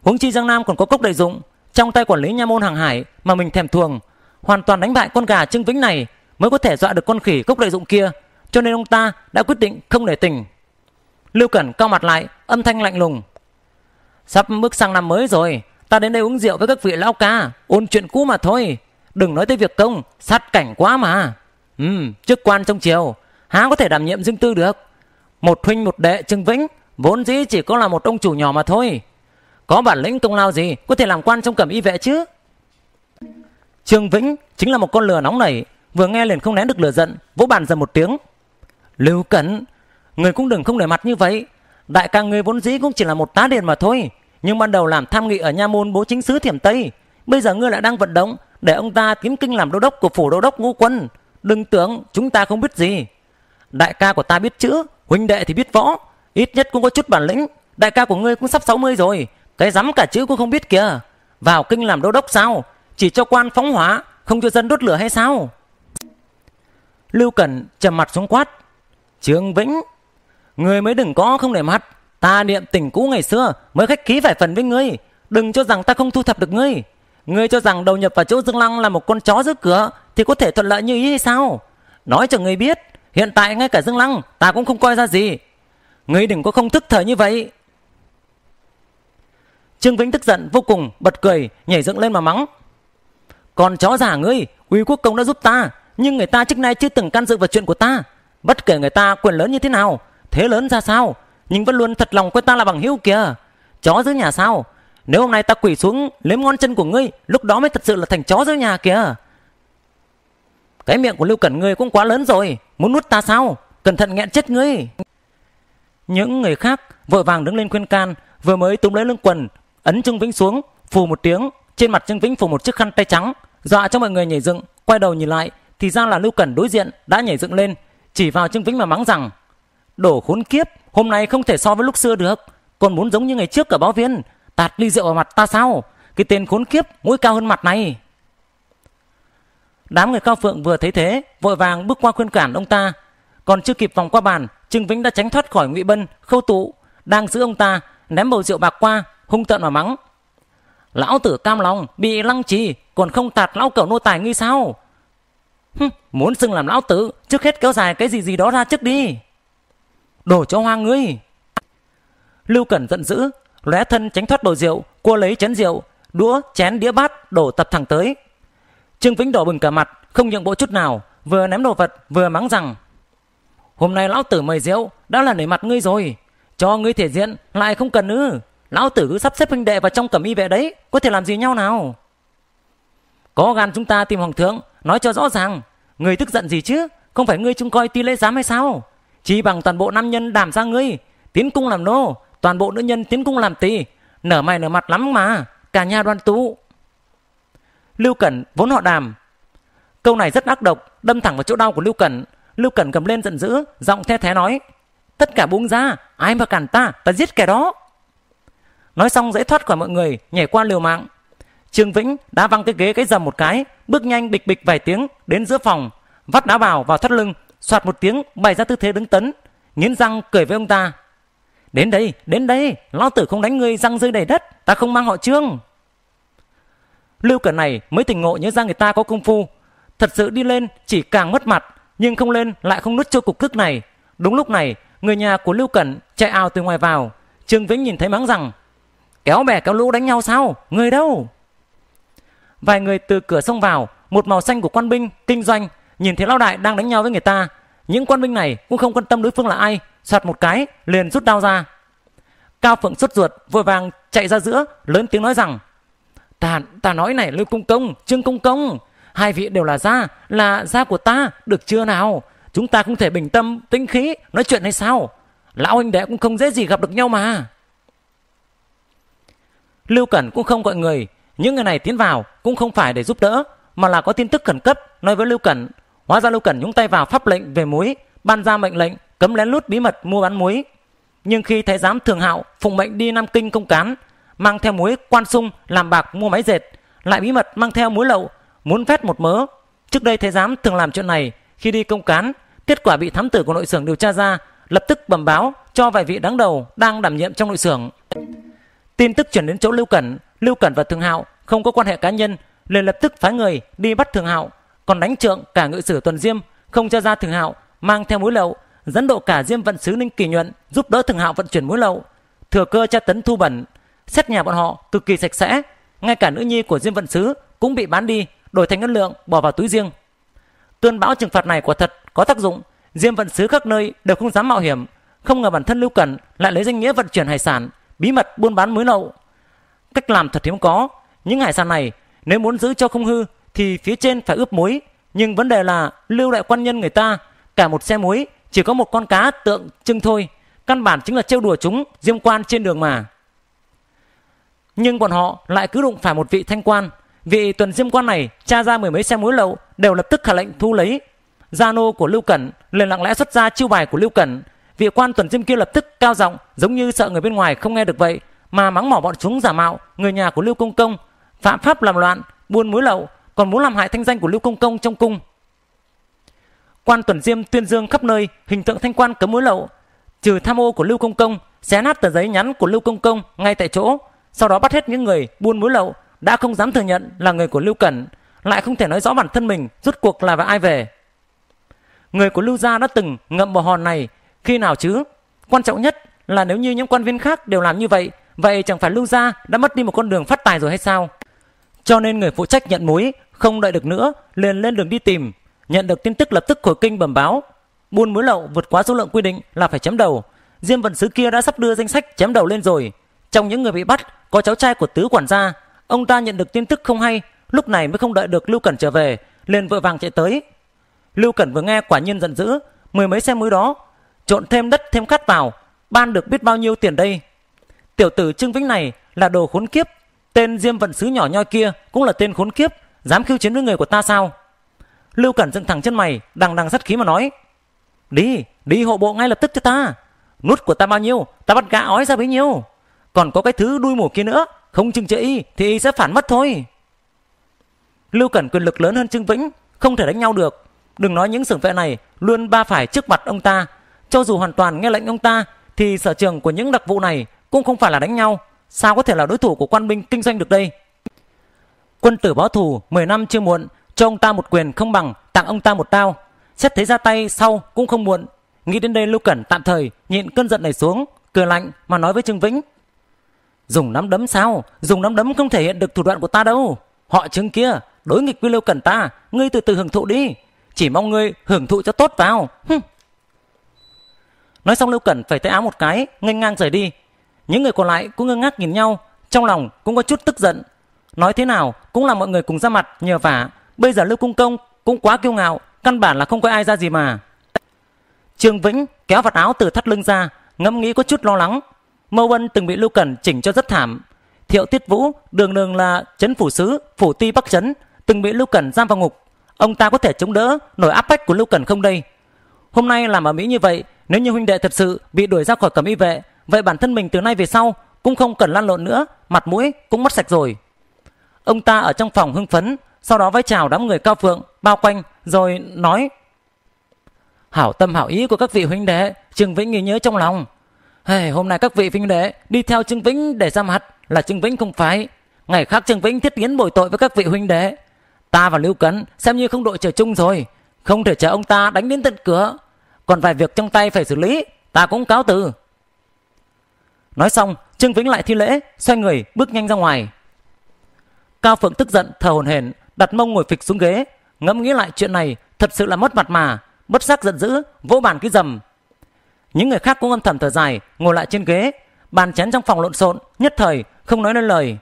Huống chi Giang Nam còn có cốc đầy dụng. Trong tay quản lý nha môn hàng hải mà mình thèm thuồng hoàn toàn đánh bại con gà trưng vĩnh này mới có thể dọa được con khỉ cốc lợi dụng kia, cho nên ông ta đã quyết định không để tình. Lưu Cẩn cao mặt lại, âm thanh lạnh lùng. Sắp bước sang năm mới rồi, ta đến đây uống rượu với các vị lão ca, ôn chuyện cũ mà thôi. Đừng nói tới việc công, sát cảnh quá mà. Ừm, chức quan trong triều, há có thể đảm nhiệm riêng tư được. Một huynh một đệ Trưng Vĩnh, vốn dĩ chỉ có là một ông chủ nhỏ mà thôi. Có bản lĩnh công lao gì, có thể làm quan trong cẩm y vệ chứ. Trương Vĩnh chính là một con lừa nóng nảy, vừa nghe liền không nén được lửa giận, vỗ bàn dầm một tiếng. Lưu Cẩn, người cũng đừng không để mặt như vậy. Đại ca ngươi vốn dĩ cũng chỉ là một tá điền mà thôi, nhưng ban đầu làm tham nghị ở nha môn bố chính sứ Thiểm Tây, bây giờ ngươi lại đang vận động để ông ta tiến kinh làm đô đốc của phủ đô đốc Ngô Quân. Đừng tưởng chúng ta không biết gì. Đại ca của ta biết chữ, huynh đệ thì biết võ, ít nhất cũng có chút bản lĩnh. Đại ca của ngươi cũng sắp 60 rồi, cái dám cả chữ cũng không biết kìa. Vào kinh làm đô đốc sao? chỉ cho quan phóng hỏa không cho dân đốt lửa hay sao lưu cẩn trầm mặt xuống quát trương vĩnh người mới đừng có không để mặt ta niệm tình cũ ngày xưa mới khách khí phải phần với ngươi đừng cho rằng ta không thu thập được ngươi ngươi cho rằng đầu nhập vào chỗ dương lăng là một con chó giữ cửa thì có thể thuận lợi như ý hay sao nói cho ngươi biết hiện tại ngay cả dương lăng ta cũng không coi ra gì ngươi đừng có không thức thời như vậy trương vĩnh tức giận vô cùng bật cười nhảy dựng lên mà mắng còn chó giả ngươi, uy quốc công đã giúp ta, nhưng người ta trước nay chưa từng can dự vào chuyện của ta. Bất kể người ta quyền lớn như thế nào, thế lớn ra sao, nhưng vẫn luôn thật lòng coi ta là bằng hữu kìa. Chó giữ nhà sao? Nếu hôm nay ta quỳ xuống liếm ngón chân của ngươi, lúc đó mới thật sự là thành chó giữ nhà kìa. Cái miệng của Lưu Cẩn ngươi cũng quá lớn rồi, muốn nuốt ta sao? Cẩn thận nghẹn chết ngươi. Những người khác vội vàng đứng lên khuyên can, vừa mới túm lấy lưng quần, ấn Trương Vĩnh xuống, phù một tiếng, trên mặt Trương Vĩnh phủ một chiếc khăn tay trắng, dọa dạ, cho mọi người nhảy dựng quay đầu nhìn lại thì ra là lưu cẩn đối diện đã nhảy dựng lên chỉ vào trương vĩnh mà mắng rằng đổ khốn kiếp hôm nay không thể so với lúc xưa được còn muốn giống như ngày trước ở báo viên tạt ly rượu vào mặt ta sao cái tên khốn kiếp mũi cao hơn mặt này đám người cao phượng vừa thấy thế vội vàng bước qua khuyên cản ông ta còn chưa kịp vòng qua bàn trương vĩnh đã tránh thoát khỏi ngụy bân khâu tụ đang giữ ông ta ném bầu rượu bạc qua hung tợn mà mắng lão tử cam lòng bị lăng trì còn không tạt lão cẩu nô tài ngươi sao Hừ, muốn xưng làm lão tử trước hết kéo dài cái gì gì đó ra trước đi đổ cho hoang ngươi lưu cẩn giận dữ lóe thân tránh thoát đồ rượu cua lấy chén rượu đũa chén đĩa bát đổ tập thẳng tới trương vĩnh đỏ bừng cả mặt không nhượng bộ chút nào vừa ném đồ vật vừa mắng rằng hôm nay lão tử mời rượu đã là nể mặt ngươi rồi cho ngươi thể diện lại không cần ư lão tử cứ sắp xếp huynh đệ vào trong cẩm y vệ đấy có thể làm gì nhau nào có gan chúng ta tìm Hoàng thượng, nói cho rõ ràng. Người tức giận gì chứ? Không phải ngươi trông coi ti lễ giám hay sao? Chỉ bằng toàn bộ nam nhân đảm ra ngươi, tiến cung làm nô, toàn bộ nữ nhân tiến cung làm tỳ, nở mày nở mặt lắm mà, cả nhà đoan tú Lưu Cẩn vốn họ đàm. Câu này rất ác độc, đâm thẳng vào chỗ đau của Lưu Cẩn. Lưu Cẩn cầm lên giận dữ, giọng the thế nói. Tất cả buông ra, ai mà cản ta, ta giết kẻ đó. Nói xong dễ thoát khỏi mọi người, nhảy qua liều mạng, Trương Vĩnh đá văng cái ghế cái dầm một cái, bước nhanh bịch bịch vài tiếng đến giữa phòng, vắt đá bảo vào thắt lưng, soạt một tiếng bày ra tư thế đứng tấn, nghiến răng cười với ông ta. Đến đây, đến đây, lão tử không đánh ngươi răng rơi đầy đất, ta không mang họ Trương. Lưu Cẩn này mới tỉnh ngộ nhớ ra người ta có công phu, thật sự đi lên chỉ càng mất mặt, nhưng không lên lại không nuốt trôi cục cức này. Đúng lúc này, người nhà của Lưu Cẩn chạy ào từ ngoài vào, Trương Vĩnh nhìn thấy mắng rằng: "Kéo bè kéo lũ đánh nhau sao? Người đâu?" Vài người từ cửa xông vào, một màu xanh của quan binh, kinh doanh, nhìn thấy lão đại đang đánh nhau với người ta. Những quan binh này cũng không quan tâm đối phương là ai, soạt một cái, liền rút đao ra. Cao Phượng xuất ruột, vội vàng chạy ra giữa, lớn tiếng nói rằng Ta, ta nói này Lưu Công Công, Trương Công Công, hai vị đều là gia, là gia của ta, được chưa nào? Chúng ta không thể bình tâm, tính khí, nói chuyện hay sao? Lão huynh đệ cũng không dễ gì gặp được nhau mà. Lưu Cẩn cũng không gọi người, những người này tiến vào cũng không phải để giúp đỡ, mà là có tin tức khẩn cấp nói với Lưu Cẩn. Hóa ra Lưu Cẩn nhúng tay vào pháp lệnh về muối, ban ra mệnh lệnh cấm lén lút bí mật mua bán muối. Nhưng khi thái giám Thường Hạo phụng mệnh đi Nam Kinh công cán, mang theo muối quan sung làm bạc mua máy dệt, lại bí mật mang theo muối lậu, muốn phép một mớ. Trước đây thái giám thường làm chuyện này khi đi công cán, kết quả bị thám tử của nội xưởng điều tra ra, lập tức bẩm báo cho vài vị đáng đầu đang đảm nhiệm trong nội xưởng. Tin tức chuyển đến chỗ Lưu Cẩn, Lưu Cẩn và Thường Hạo không có quan hệ cá nhân liền lập tức phái người đi bắt thường hạo còn đánh trượng cả ngự sử tuần diêm không cho ra thường hạo mang theo mối lậu dẫn độ cả diêm vận sứ ninh kỳ nhuận giúp đỡ thường hạo vận chuyển mối lậu thừa cơ tra tấn thu bẩn xét nhà bọn họ cực kỳ sạch sẽ ngay cả nữ nhi của diêm vận sứ cũng bị bán đi đổi thành ngân lượng bỏ vào túi riêng tuân bão trừng phạt này quả thật có tác dụng diêm vận sứ các nơi đều không dám mạo hiểm không ngờ bản thân lưu cẩn lại lấy danh nghĩa vận chuyển hải sản bí mật buôn bán mối lậu cách làm thật hiếm có những hải sản này nếu muốn giữ cho không hư thì phía trên phải ướp muối, nhưng vấn đề là lưu lại quan nhân người ta cả một xe muối chỉ có một con cá tượng trưng thôi, căn bản chính là trêu đùa chúng diêm quan trên đường mà. Nhưng bọn họ lại cứ đụng phải một vị thanh quan, vị tuần diêm quan này tra ra mười mấy xe muối lậu đều lập tức khả lệnh thu lấy. Gia nô của Lưu Cẩn liền lặng lẽ xuất ra chiêu bài của Lưu Cẩn, vị quan tuần diêm kia lập tức cao giọng giống như sợ người bên ngoài không nghe được vậy mà mắng mỏ bọn chúng giả mạo người nhà của Lưu Công Công phạm pháp làm loạn, buôn muối lậu, còn muốn làm hại thanh danh của Lưu Công Công trong cung. Quan Tuần Diêm tuyên dương khắp nơi hình tượng thanh quan cấm muối lậu, trừ tham ô của Lưu Công Công, xé nát tờ giấy nhắn của Lưu Công Công ngay tại chỗ, sau đó bắt hết những người buôn muối lậu đã không dám thừa nhận là người của Lưu Cẩn, lại không thể nói rõ bản thân mình rốt cuộc là và ai về. Người của Lưu Gia đã từng ngậm bò hòn này khi nào chứ? Quan trọng nhất là nếu như những quan viên khác đều làm như vậy, vậy chẳng phải Lưu Gia đã mất đi một con đường phát tài rồi hay sao? Cho nên người phụ trách nhận mối không đợi được nữa liền lên đường đi tìm, nhận được tin tức lập tức hồi kinh bẩm báo. Buôn muối lậu vượt quá số lượng quy định là phải chém đầu. Diêm vận sứ kia đã sắp đưa danh sách chém đầu lên rồi. Trong những người bị bắt có cháu trai của tứ quản gia, ông ta nhận được tin tức không hay, lúc này mới không đợi được Lưu Cẩn trở về, liền vội vàng chạy tới. Lưu Cẩn vừa nghe quả nhiên giận dữ, mười mấy xe muối đó, trộn thêm đất thêm cát vào, ban được biết bao nhiêu tiền đây. Tiểu tử Trương Vĩnh này là đồ khốn kiếp, Tên Diêm Vận Sứ nhỏ nhoi kia cũng là tên khốn kiếp, dám khiêu chiến với người của ta sao? Lưu Cẩn dựng thẳng chân mày, đằng đằng sát khí mà nói. Đi, đi hộ bộ ngay lập tức cho ta. Nút của ta bao nhiêu, ta bắt gã ói ra bấy nhiêu. Còn có cái thứ đuôi mổ kia nữa, không chừng chế y thì y sẽ phản mất thôi. Lưu Cẩn quyền lực lớn hơn Trương Vĩnh, không thể đánh nhau được. Đừng nói những sưởng vệ này luôn ba phải trước mặt ông ta. Cho dù hoàn toàn nghe lệnh ông ta thì sở trường của những đặc vụ này cũng không phải là đánh nhau Sao có thể là đối thủ của quan binh kinh doanh được đây Quân tử báo thù 10 năm chưa muộn Cho ông ta một quyền không bằng Tặng ông ta một đao. Xét thấy ra tay sau cũng không muộn Nghĩ đến đây Lưu Cẩn tạm thời nhịn cơn giận này xuống Cười lạnh mà nói với Trương Vĩnh Dùng nắm đấm sao Dùng nắm đấm không thể hiện được thủ đoạn của ta đâu Họ chứng kia đối nghịch với Lưu Cẩn ta Ngươi từ từ hưởng thụ đi Chỉ mong ngươi hưởng thụ cho tốt vào Hừm. Nói xong Lưu Cẩn phải tay áo một cái Nganh ngang rời đi những người còn lại cũng ngơ ngác nhìn nhau, trong lòng cũng có chút tức giận. Nói thế nào cũng là mọi người cùng ra mặt nhờ vả. Bây giờ Lưu Cung Công cũng quá kiêu ngạo, căn bản là không có ai ra gì mà. Trương Vĩnh kéo vạt áo từ thắt lưng ra, ngẫm nghĩ có chút lo lắng. Mâu Vân từng bị Lưu Cẩn chỉnh cho rất thảm. Thiệu Tiết Vũ đường đường là chấn phủ sứ, phủ ti Bắc chấn, từng bị Lưu Cẩn giam vào ngục. Ông ta có thể chống đỡ nổi áp bách của Lưu Cẩn không đây? Hôm nay làm ở Mỹ như vậy, nếu như huynh đệ thật sự bị đuổi ra khỏi cẩm y vệ, Vậy bản thân mình từ nay về sau cũng không cần lăn lộn nữa, mặt mũi cũng mất sạch rồi. Ông ta ở trong phòng hưng phấn, sau đó vẫy chào đám người cao phượng, bao quanh, rồi nói Hảo tâm hảo ý của các vị huynh đệ, Trương Vĩnh ghi nhớ trong lòng. Hey, hôm nay các vị huynh đệ đi theo Trương Vĩnh để ra mặt là Trương Vĩnh không phải. Ngày khác Trương Vĩnh thiết kiến bồi tội với các vị huynh đệ. Ta và Lưu Cấn xem như không đội trời chung rồi, không thể chờ ông ta đánh đến tận cửa. Còn vài việc trong tay phải xử lý, ta cũng cáo từ. Nói xong, Trương Vĩnh lại thi lễ, xoay người, bước nhanh ra ngoài. Cao Phượng tức giận, thở hổn hển, đặt mông ngồi phịch xuống ghế, ngẫm nghĩ lại chuyện này, thật sự là mất mặt mà, bất giác giận dữ, vỗ bàn cái dầm. Những người khác cũng âm thầm thở dài, ngồi lại trên ghế, bàn chén trong phòng lộn xộn, nhất thời không nói nên lời.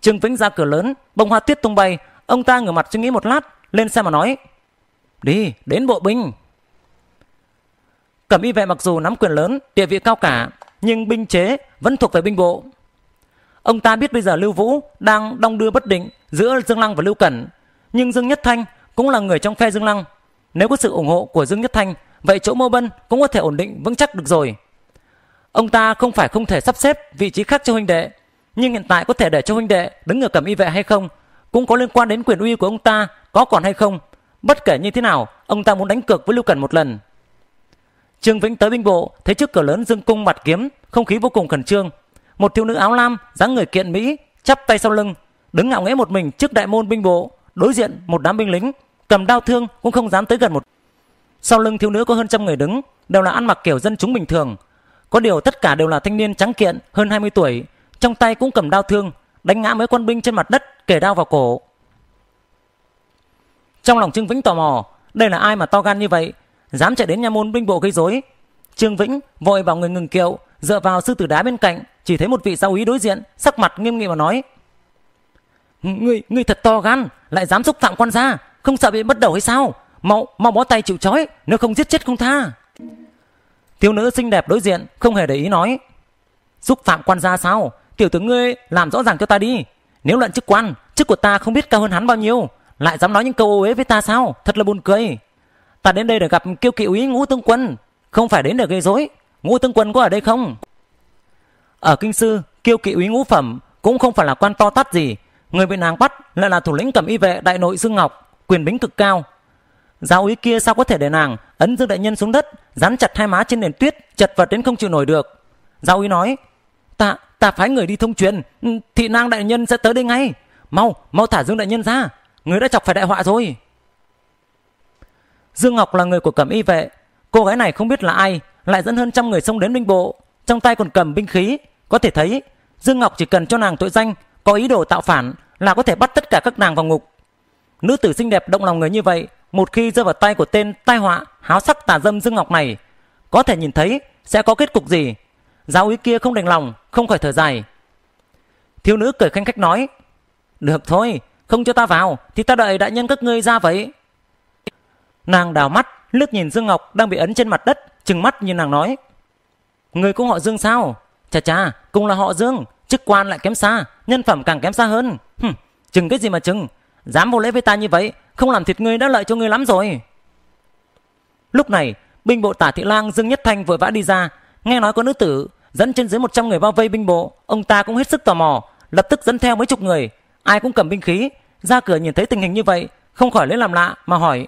Trương Vĩnh ra cửa lớn, bông hoa tuyết tung bay, ông ta ngửa mặt suy nghĩ một lát, lên xe mà nói: "Đi, đến bộ binh." Cẩm y vệ mặc dù nắm quyền lớn, địa vị cao cả, nhưng binh chế vẫn thuộc về binh bộ. Ông ta biết bây giờ Lưu Vũ đang đong đưa bất định giữa Dương Lăng và Lưu Cẩn, nhưng Dương Nhất Thanh cũng là người trong phe Dương Lăng. Nếu có sự ủng hộ của Dương Nhất Thanh, vậy chỗ Mô Bân cũng có thể ổn định vững chắc được rồi. Ông ta không phải không thể sắp xếp vị trí khác cho huynh đệ, nhưng hiện tại có thể để cho huynh đệ đứng ở cầm y vệ hay không, cũng có liên quan đến quyền uy của ông ta có còn hay không. Bất kể như thế nào, ông ta muốn đánh cược với Lưu Cẩn một lần. Trương Vĩnh tới binh bộ, thấy trước cửa lớn dương cung mặt kiếm, không khí vô cùng khẩn trương. Một thiếu nữ áo lam, dáng người kiện mỹ, chắp tay sau lưng, đứng ngạo nghễ một mình trước đại môn binh bộ, đối diện một đám binh lính, cầm đao thương cũng không dám tới gần một. Sau lưng thiếu nữ có hơn trăm người đứng, đều là ăn mặc kiểu dân chúng bình thường. Có điều tất cả đều là thanh niên trắng kiện hơn 20 tuổi, trong tay cũng cầm đao thương, đánh ngã mấy quân binh trên mặt đất, kề đao vào cổ. Trong lòng Trương Vĩnh tò mò, đây là ai mà to gan như vậy, dám chạy đến nhà môn binh bộ gây rối trương vĩnh vội vào người ngừng kiệu dựa vào sư tử đá bên cạnh chỉ thấy một vị sao úy đối diện sắc mặt nghiêm nghị mà nói ngươi ngươi thật to gan lại dám xúc phạm quan gia không sợ bị mất đầu hay sao mau mau bó tay chịu trói nếu không giết chết không tha thiếu nữ xinh đẹp đối diện không hề để ý nói xúc phạm quan gia sao tiểu tướng ngươi làm rõ ràng cho ta đi nếu luận chức quan chức của ta không biết cao hơn hắn bao nhiêu lại dám nói những câu ô uế với ta sao thật là buồn cười ta đến đây để gặp kiêu kỵ úy ngũ tướng quân không phải đến để gây rối ngũ tướng quân có ở đây không ở kinh sư kiêu kỵ úy ngũ phẩm cũng không phải là quan to tát gì người bị nàng bắt lại là thủ lĩnh cẩm y vệ đại nội dương ngọc quyền bính cực cao giáo úy kia sao có thể để nàng ấn dương đại nhân xuống đất dán chặt hai má trên nền tuyết chật vật đến không chịu nổi được giáo úy nói ta ta phái người đi thông truyền thị nang đại nhân sẽ tới đây ngay mau mau thả dương đại nhân ra người đã chọc phải đại họa rồi Dương Ngọc là người của cẩm y vệ. Cô gái này không biết là ai, lại dẫn hơn trăm người xông đến binh bộ. Trong tay còn cầm binh khí. Có thể thấy, Dương Ngọc chỉ cần cho nàng tội danh, có ý đồ tạo phản là có thể bắt tất cả các nàng vào ngục. Nữ tử xinh đẹp động lòng người như vậy, một khi rơi vào tay của tên tai họa, háo sắc tà dâm Dương Ngọc này, có thể nhìn thấy sẽ có kết cục gì. Giáo úy kia không đành lòng, không khỏi thở dài. Thiếu nữ cười khanh khách nói, được thôi, không cho ta vào thì ta đợi đại nhân các ngươi ra vậy. Nàng đào mắt, lướt nhìn Dương Ngọc đang bị ấn trên mặt đất, chừng mắt như nàng nói. Người cũng họ Dương sao? Chà chà, cũng là họ Dương, chức quan lại kém xa, nhân phẩm càng kém xa hơn. Hừm, chừng cái gì mà chừng, dám vô lễ với ta như vậy, không làm thịt ngươi đã lợi cho ngươi lắm rồi. Lúc này, binh bộ tả thị lang Dương Nhất Thanh vội vã đi ra, nghe nói có nữ tử, dẫn trên dưới 100 người bao vây binh bộ, ông ta cũng hết sức tò mò, lập tức dẫn theo mấy chục người, ai cũng cầm binh khí, ra cửa nhìn thấy tình hình như vậy, không khỏi lấy làm lạ mà hỏi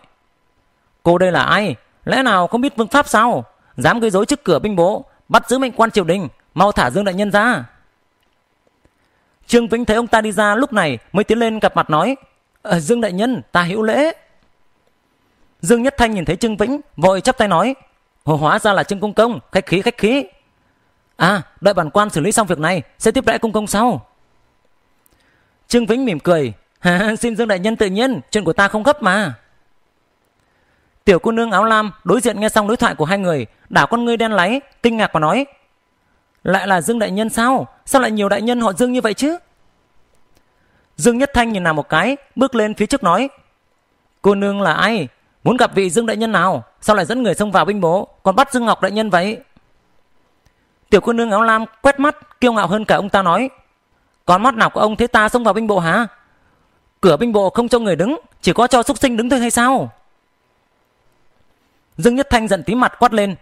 Cô đây là ai? Lẽ nào không biết vương pháp sao? Dám gây dối trước cửa binh bố, bắt giữ mệnh quan triều đình, mau thả Dương đại nhân ra. Trương Vĩnh thấy ông ta đi ra lúc này mới tiến lên gặp mặt nói, à, Dương đại nhân, ta hữu lễ. Dương Nhất Thanh nhìn thấy Trương Vĩnh, vội chắp tay nói, hồ hóa ra là Trương Công Công, khách khí khách khí. À, đợi bản quan xử lý xong việc này, sẽ tiếp đãi Công Công sau. Trương Vĩnh mỉm cười, xin Dương đại nhân tự nhiên, chuyện của ta không gấp mà. Tiểu cô nương áo lam đối diện nghe xong đối thoại của hai người, đảo con ngươi đen láy, kinh ngạc mà nói: "Lại là Dương đại nhân sao? Sao lại nhiều đại nhân họ Dương như vậy chứ?" Dương Nhất Thanh nhìn nàng một cái, bước lên phía trước nói: "Cô nương là ai? Muốn gặp vị Dương đại nhân nào? Sao lại dẫn người xông vào binh bố, còn bắt Dương Ngọc đại nhân vậy?" Tiểu cô nương áo lam quét mắt, kiêu ngạo hơn cả ông ta nói: "Con mắt nào của ông thế ta xông vào binh bộ hả? Cửa binh bộ không cho người đứng, chỉ có cho xúc sinh đứng thôi hay sao?" Dương Nhất Thanh giận tí mặt quát lên.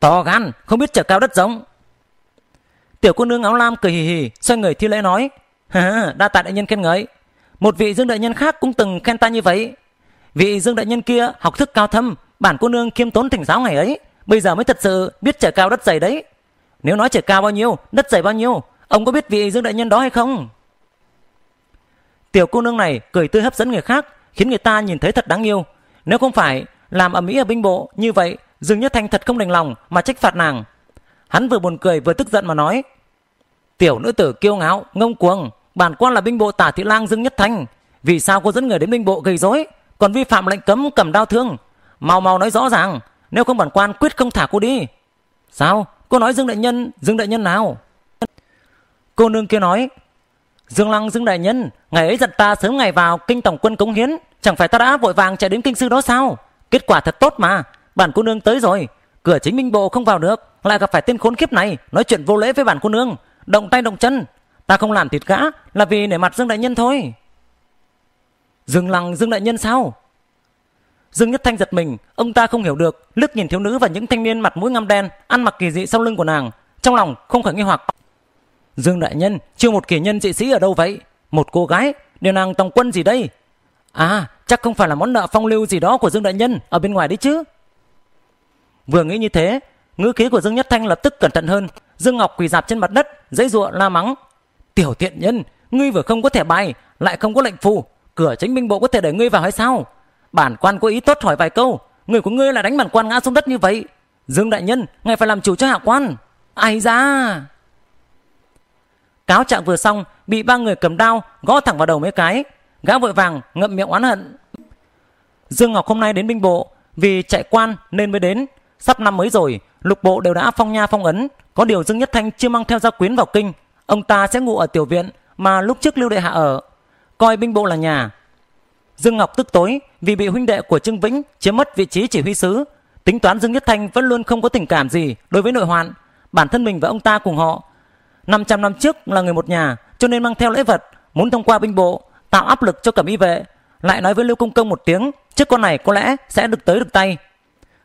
To gan, không biết chở cao đất giống. Tiểu cô nương áo lam cười hì hì, xoay người thi lễ nói. Đa tạ đại nhân khen ngợi. Một vị Dương đại nhân khác cũng từng khen ta như vậy. Vị Dương đại nhân kia học thức cao thâm, bản cô nương khiêm tốn thỉnh giáo ngày ấy. Bây giờ mới thật sự biết trở cao đất dày đấy. Nếu nói trở cao bao nhiêu, đất dày bao nhiêu, ông có biết vị Dương đại nhân đó hay không? Tiểu cô nương này cười tươi hấp dẫn người khác, khiến người ta nhìn thấy thật đáng yêu. Nếu không phải làm ầm ĩ ở binh bộ như vậy dương nhất thành thật không đành lòng mà trách phạt nàng hắn vừa buồn cười vừa tức giận mà nói tiểu nữ tử kiêu ngạo ngông cuồng bản quan là binh bộ tả thị lang dương nhất thành vì sao cô dẫn người đến binh bộ gây rối còn vi phạm lệnh cấm cầm đao thương mau mau nói rõ ràng nếu không bản quan quyết không thả cô đi sao cô nói dương đại nhân dương đại nhân nào cô nương kia nói dương lăng dương đại nhân ngày ấy giật ta sớm ngày vào kinh tổng quân cống hiến chẳng phải ta đã vội vàng chạy đến kinh sư đó sao Kết quả thật tốt mà, bản cô nương tới rồi, cửa chính minh bộ không vào được, lại gặp phải tên khốn kiếp này, nói chuyện vô lễ với bản cô nương, động tay động chân. Ta không làm thịt gã là vì nể mặt Dương Đại Nhân thôi. Dừng Lăng, Dương Đại Nhân sao? Dương Nhất Thanh giật mình, ông ta không hiểu được, liếc nhìn thiếu nữ và những thanh niên mặt mũi ngăm đen, ăn mặc kỳ dị sau lưng của nàng, trong lòng không khỏi nghi hoặc. Dương đại nhân, chưa một kỳ nhân dị sĩ ở đâu vậy? Một cô gái, điều nàng tòng quân gì đây? À, chắc không phải là món nợ phong lưu gì đó của dương đại nhân ở bên ngoài đấy chứ vừa nghĩ như thế ngữ khí của dương nhất thanh lập tức cẩn thận hơn dương ngọc quỳ dạp trên mặt đất dãy giụa la mắng tiểu tiện nhân ngươi vừa không có thẻ bài lại không có lệnh phù cửa chính binh bộ có thể để ngươi vào hay sao bản quan có ý tốt hỏi vài câu người của ngươi là đánh bản quan ngã xuống đất như vậy dương đại nhân ngài phải làm chủ cho hạ quan ai ra cáo trạng vừa xong bị ba người cầm đao gõ thẳng vào đầu mấy cái Gã vội vàng ngậm miệng oán hận. Dương Ngọc hôm nay đến binh bộ vì chạy quan nên mới đến. Sắp năm mới rồi, lục bộ đều đã phong nha phong ấn. Có điều Dương Nhất Thanh chưa mang theo gia quyến vào kinh. Ông ta sẽ ngủ ở tiểu viện mà lúc trước Lưu Đệ Hạ ở. Coi binh bộ là nhà. Dương Ngọc tức tối vì bị huynh đệ của Trương Vĩnh chiếm mất vị trí chỉ huy sứ. Tính toán Dương Nhất Thanh vẫn luôn không có tình cảm gì đối với nội hoạn. Bản thân mình và ông ta cùng họ. 500 năm trước là người một nhà cho nên mang theo lễ vật muốn thông qua binh bộ tạo áp lực cho cẩm y vệ lại nói với lưu công công một tiếng chiếc con này có lẽ sẽ được tới được tay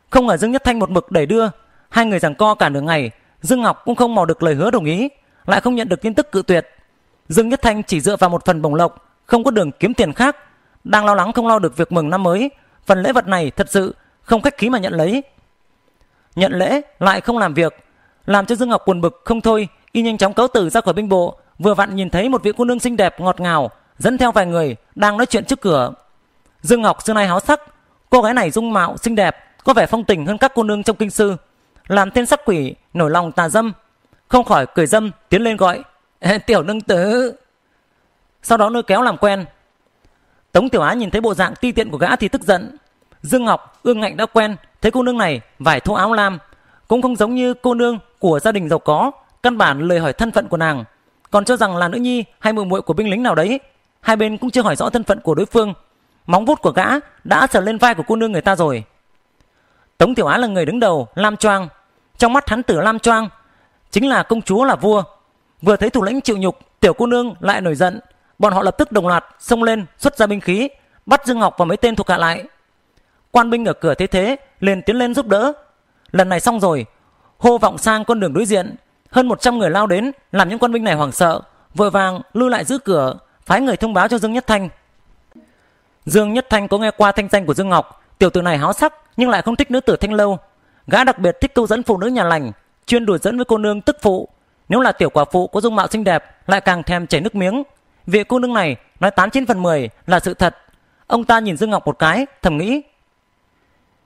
không ngờ dương nhất thanh một mực đẩy đưa hai người giằng co cả nửa ngày dương ngọc cũng không mò được lời hứa đồng ý lại không nhận được tin tức cự tuyệt dương nhất thanh chỉ dựa vào một phần bổng lộc không có đường kiếm tiền khác đang lo lắng không lo được việc mừng năm mới phần lễ vật này thật sự không khách khí mà nhận lấy nhận lễ lại không làm việc làm cho dương ngọc buồn bực không thôi y nhanh chóng cáo tử ra khỏi binh bộ vừa vặn nhìn thấy một vị cô nương xinh đẹp ngọt ngào dẫn theo vài người đang nói chuyện trước cửa. Dương Ngọc xưa nay háo sắc, cô gái này dung mạo xinh đẹp, có vẻ phong tình hơn các cô nương trong kinh sư, làm tên sắc quỷ nổi lòng tà dâm, không khỏi cười dâm tiến lên gọi: "Tiểu nương tử." Sau đó nơi kéo làm quen. Tống Tiểu Á nhìn thấy bộ dạng ti tiện của gã thì tức giận. Dương Ngọc ương ngạnh đã quen, thấy cô nương này vải thô áo lam, cũng không giống như cô nương của gia đình giàu có, căn bản lời hỏi thân phận của nàng, còn cho rằng là nữ nhi hay muội muội của binh lính nào đấy hai bên cũng chưa hỏi rõ thân phận của đối phương móng vuốt của gã đã sờ lên vai của cô nương người ta rồi tống tiểu á là người đứng đầu lam choang trong mắt hắn tử lam choang chính là công chúa là vua vừa thấy thủ lĩnh chịu nhục tiểu cô nương lại nổi giận bọn họ lập tức đồng loạt xông lên xuất ra binh khí bắt dương ngọc và mấy tên thuộc hạ lại quan binh ở cửa thế thế liền tiến lên giúp đỡ lần này xong rồi hô vọng sang con đường đối diện hơn 100 người lao đến làm những quan binh này hoảng sợ vội vàng lưu lại giữ cửa phái người thông báo cho Dương Nhất Thanh. Dương Nhất Thanh có nghe qua thanh danh của Dương Ngọc, tiểu tử này háo sắc nhưng lại không thích nữ tử thanh lâu. Gã đặc biệt thích câu dẫn phụ nữ nhà lành, chuyên đùa dẫn với cô nương tức phụ. Nếu là tiểu quả phụ có dung mạo xinh đẹp, lại càng thèm chảy nước miếng. Vị cô nương này nói 8 trên phần 10 là sự thật. Ông ta nhìn Dương Ngọc một cái, thầm nghĩ.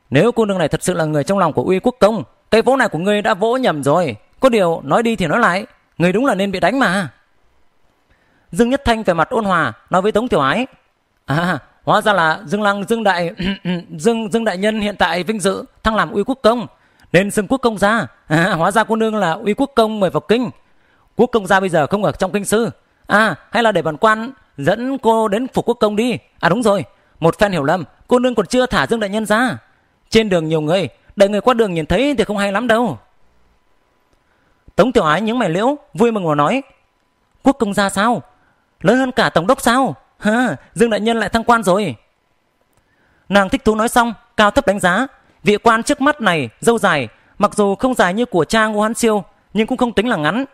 Nếu cô nương này thật sự là người trong lòng của uy quốc công, cây vỗ này của ngươi đã vỗ nhầm rồi. Có điều nói đi thì nói lại, người đúng là nên bị đánh mà. Dương Nhất Thanh về mặt ôn hòa nói với Tống Tiểu Ái: "À, hóa ra là Dương Lăng Dương đại Dương Dương đại nhân hiện tại vinh dự thăng làm uy quốc công, nên xưng quốc công gia. À, hóa ra cô nương là uy quốc công mời vào kinh. Quốc công gia bây giờ không ở trong kinh sư. À, hay là để bản quan dẫn cô đến phục quốc công đi. À đúng rồi, một phen hiểu lầm, cô nương còn chưa thả Dương đại nhân ra. Trên đường nhiều người, đợi người qua đường nhìn thấy thì không hay lắm đâu." Tống Tiểu Ái những mày liễu, vui mừng mà nói: "Quốc công gia sao? Lớn hơn cả tổng đốc sao? Ha, Dương đại nhân lại thăng quan rồi. Nàng thích thú nói xong, cao thấp đánh giá. Vị quan trước mắt này, dâu dài, mặc dù không dài như của cha Ngô Hán Siêu, nhưng cũng không tính là ngắn.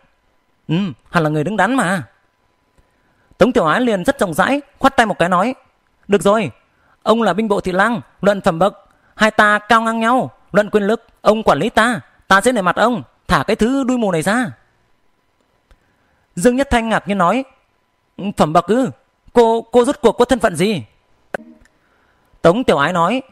Ừ, hẳn là người đứng đắn mà. Tống Tiểu Ái liền rất rộng rãi, khoát tay một cái nói. Được rồi, ông là binh bộ thị lang, luận phẩm bậc. Hai ta cao ngang nhau, luận quyền lực, ông quản lý ta. Ta sẽ nể mặt ông, thả cái thứ đuôi mù này ra. Dương Nhất Thanh ngạc nhiên nói. Phẩm bậc ư? Cô, cô rốt cuộc có thân phận gì? Tống Tiểu Ái nói,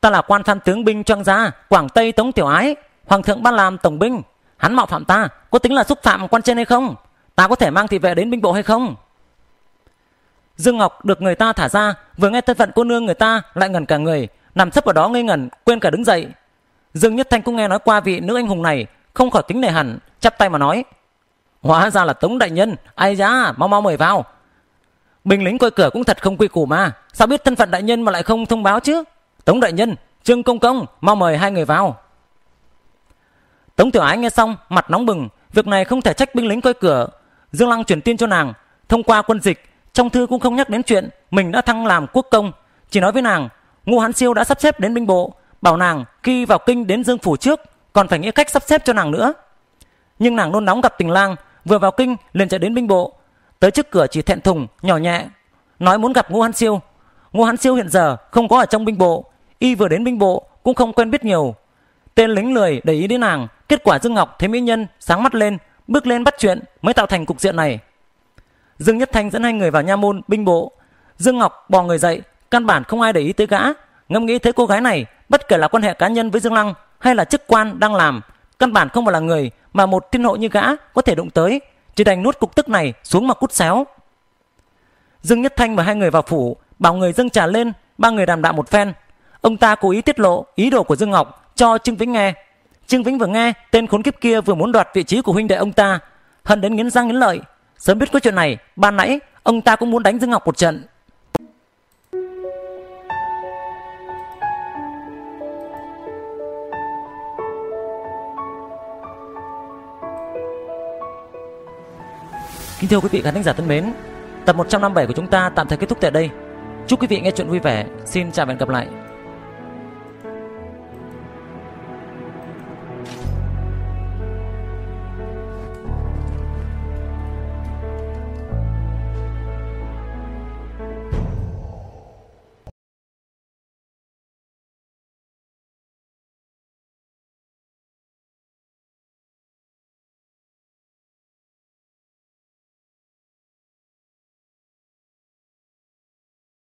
ta là quan tham tướng binh trang gia, Quảng Tây Tống Tiểu Ái, Hoàng thượng ban làm tổng binh. Hắn mạo phạm ta, có tính là xúc phạm quan trên hay không? Ta có thể mang thị vệ đến binh bộ hay không? Dương Ngọc được người ta thả ra, vừa nghe thân phận cô nương người ta lại ngẩn cả người, nằm sấp ở đó ngây ngẩn, quên cả đứng dậy. Dương Nhất Thanh cũng nghe nói qua vị nữ anh hùng này, không khỏi kính nể hẳn, chắp tay mà nói. Hóa ra là Tống Đại Nhân, ai da, mau mau mời vào. Binh lính coi cửa cũng thật không quy củ mà, sao biết thân phận đại nhân mà lại không thông báo chứ? Tống Đại Nhân, Trương Công Công, mau mời hai người vào. Tống Tiểu Ái nghe xong, mặt nóng bừng, việc này không thể trách binh lính coi cửa. Dương Lăng truyền tin cho nàng, thông qua quân dịch, trong thư cũng không nhắc đến chuyện mình đã thăng làm quốc công, chỉ nói với nàng, Ngô Hán Siêu đã sắp xếp đến binh bộ, bảo nàng khi vào kinh đến Dương phủ trước, còn phải nghĩ cách sắp xếp cho nàng nữa. Nhưng nàng nôn nóng gặp Tình Lang, vừa vào kinh liền chạy đến binh bộ tới trước cửa chỉ thẹn thùng nhỏ nhẹ nói muốn gặp ngô hán siêu ngô hán siêu hiện giờ không có ở trong binh bộ y vừa đến binh bộ cũng không quen biết nhiều tên lính lười để ý đến nàng kết quả dương ngọc thấy mỹ nhân sáng mắt lên bước lên bắt chuyện mới tạo thành cục diện này dương nhất thanh dẫn hai người vào nha môn binh bộ dương ngọc bò người dậy căn bản không ai để ý tới gã ngẫm nghĩ thấy cô gái này bất kể là quan hệ cá nhân với dương lăng hay là chức quan đang làm căn bản không phải là người mà một thiên hộ như gã có thể động tới, chỉ đành nuốt cục tức này xuống mà cút xéo. Dương Nhất Thanh và hai người vào phủ, bảo người dâng trà lên, ba người đàm đạo một phen. Ông ta cố ý tiết lộ ý đồ của Dương Ngọc cho Trương Vĩnh nghe. Trương Vĩnh vừa nghe tên khốn kiếp kia vừa muốn đoạt vị trí của huynh đệ ông ta, hận đến nghiến răng nghiến lợi. Sớm biết có chuyện này, ban nãy ông ta cũng muốn đánh Dương Ngọc một trận. Kính thưa quý vị khán thính giả thân mến, tập 157 của chúng ta tạm thời kết thúc tại đây. Chúc quý vị nghe chuyện vui vẻ. Xin chào và hẹn gặp lại.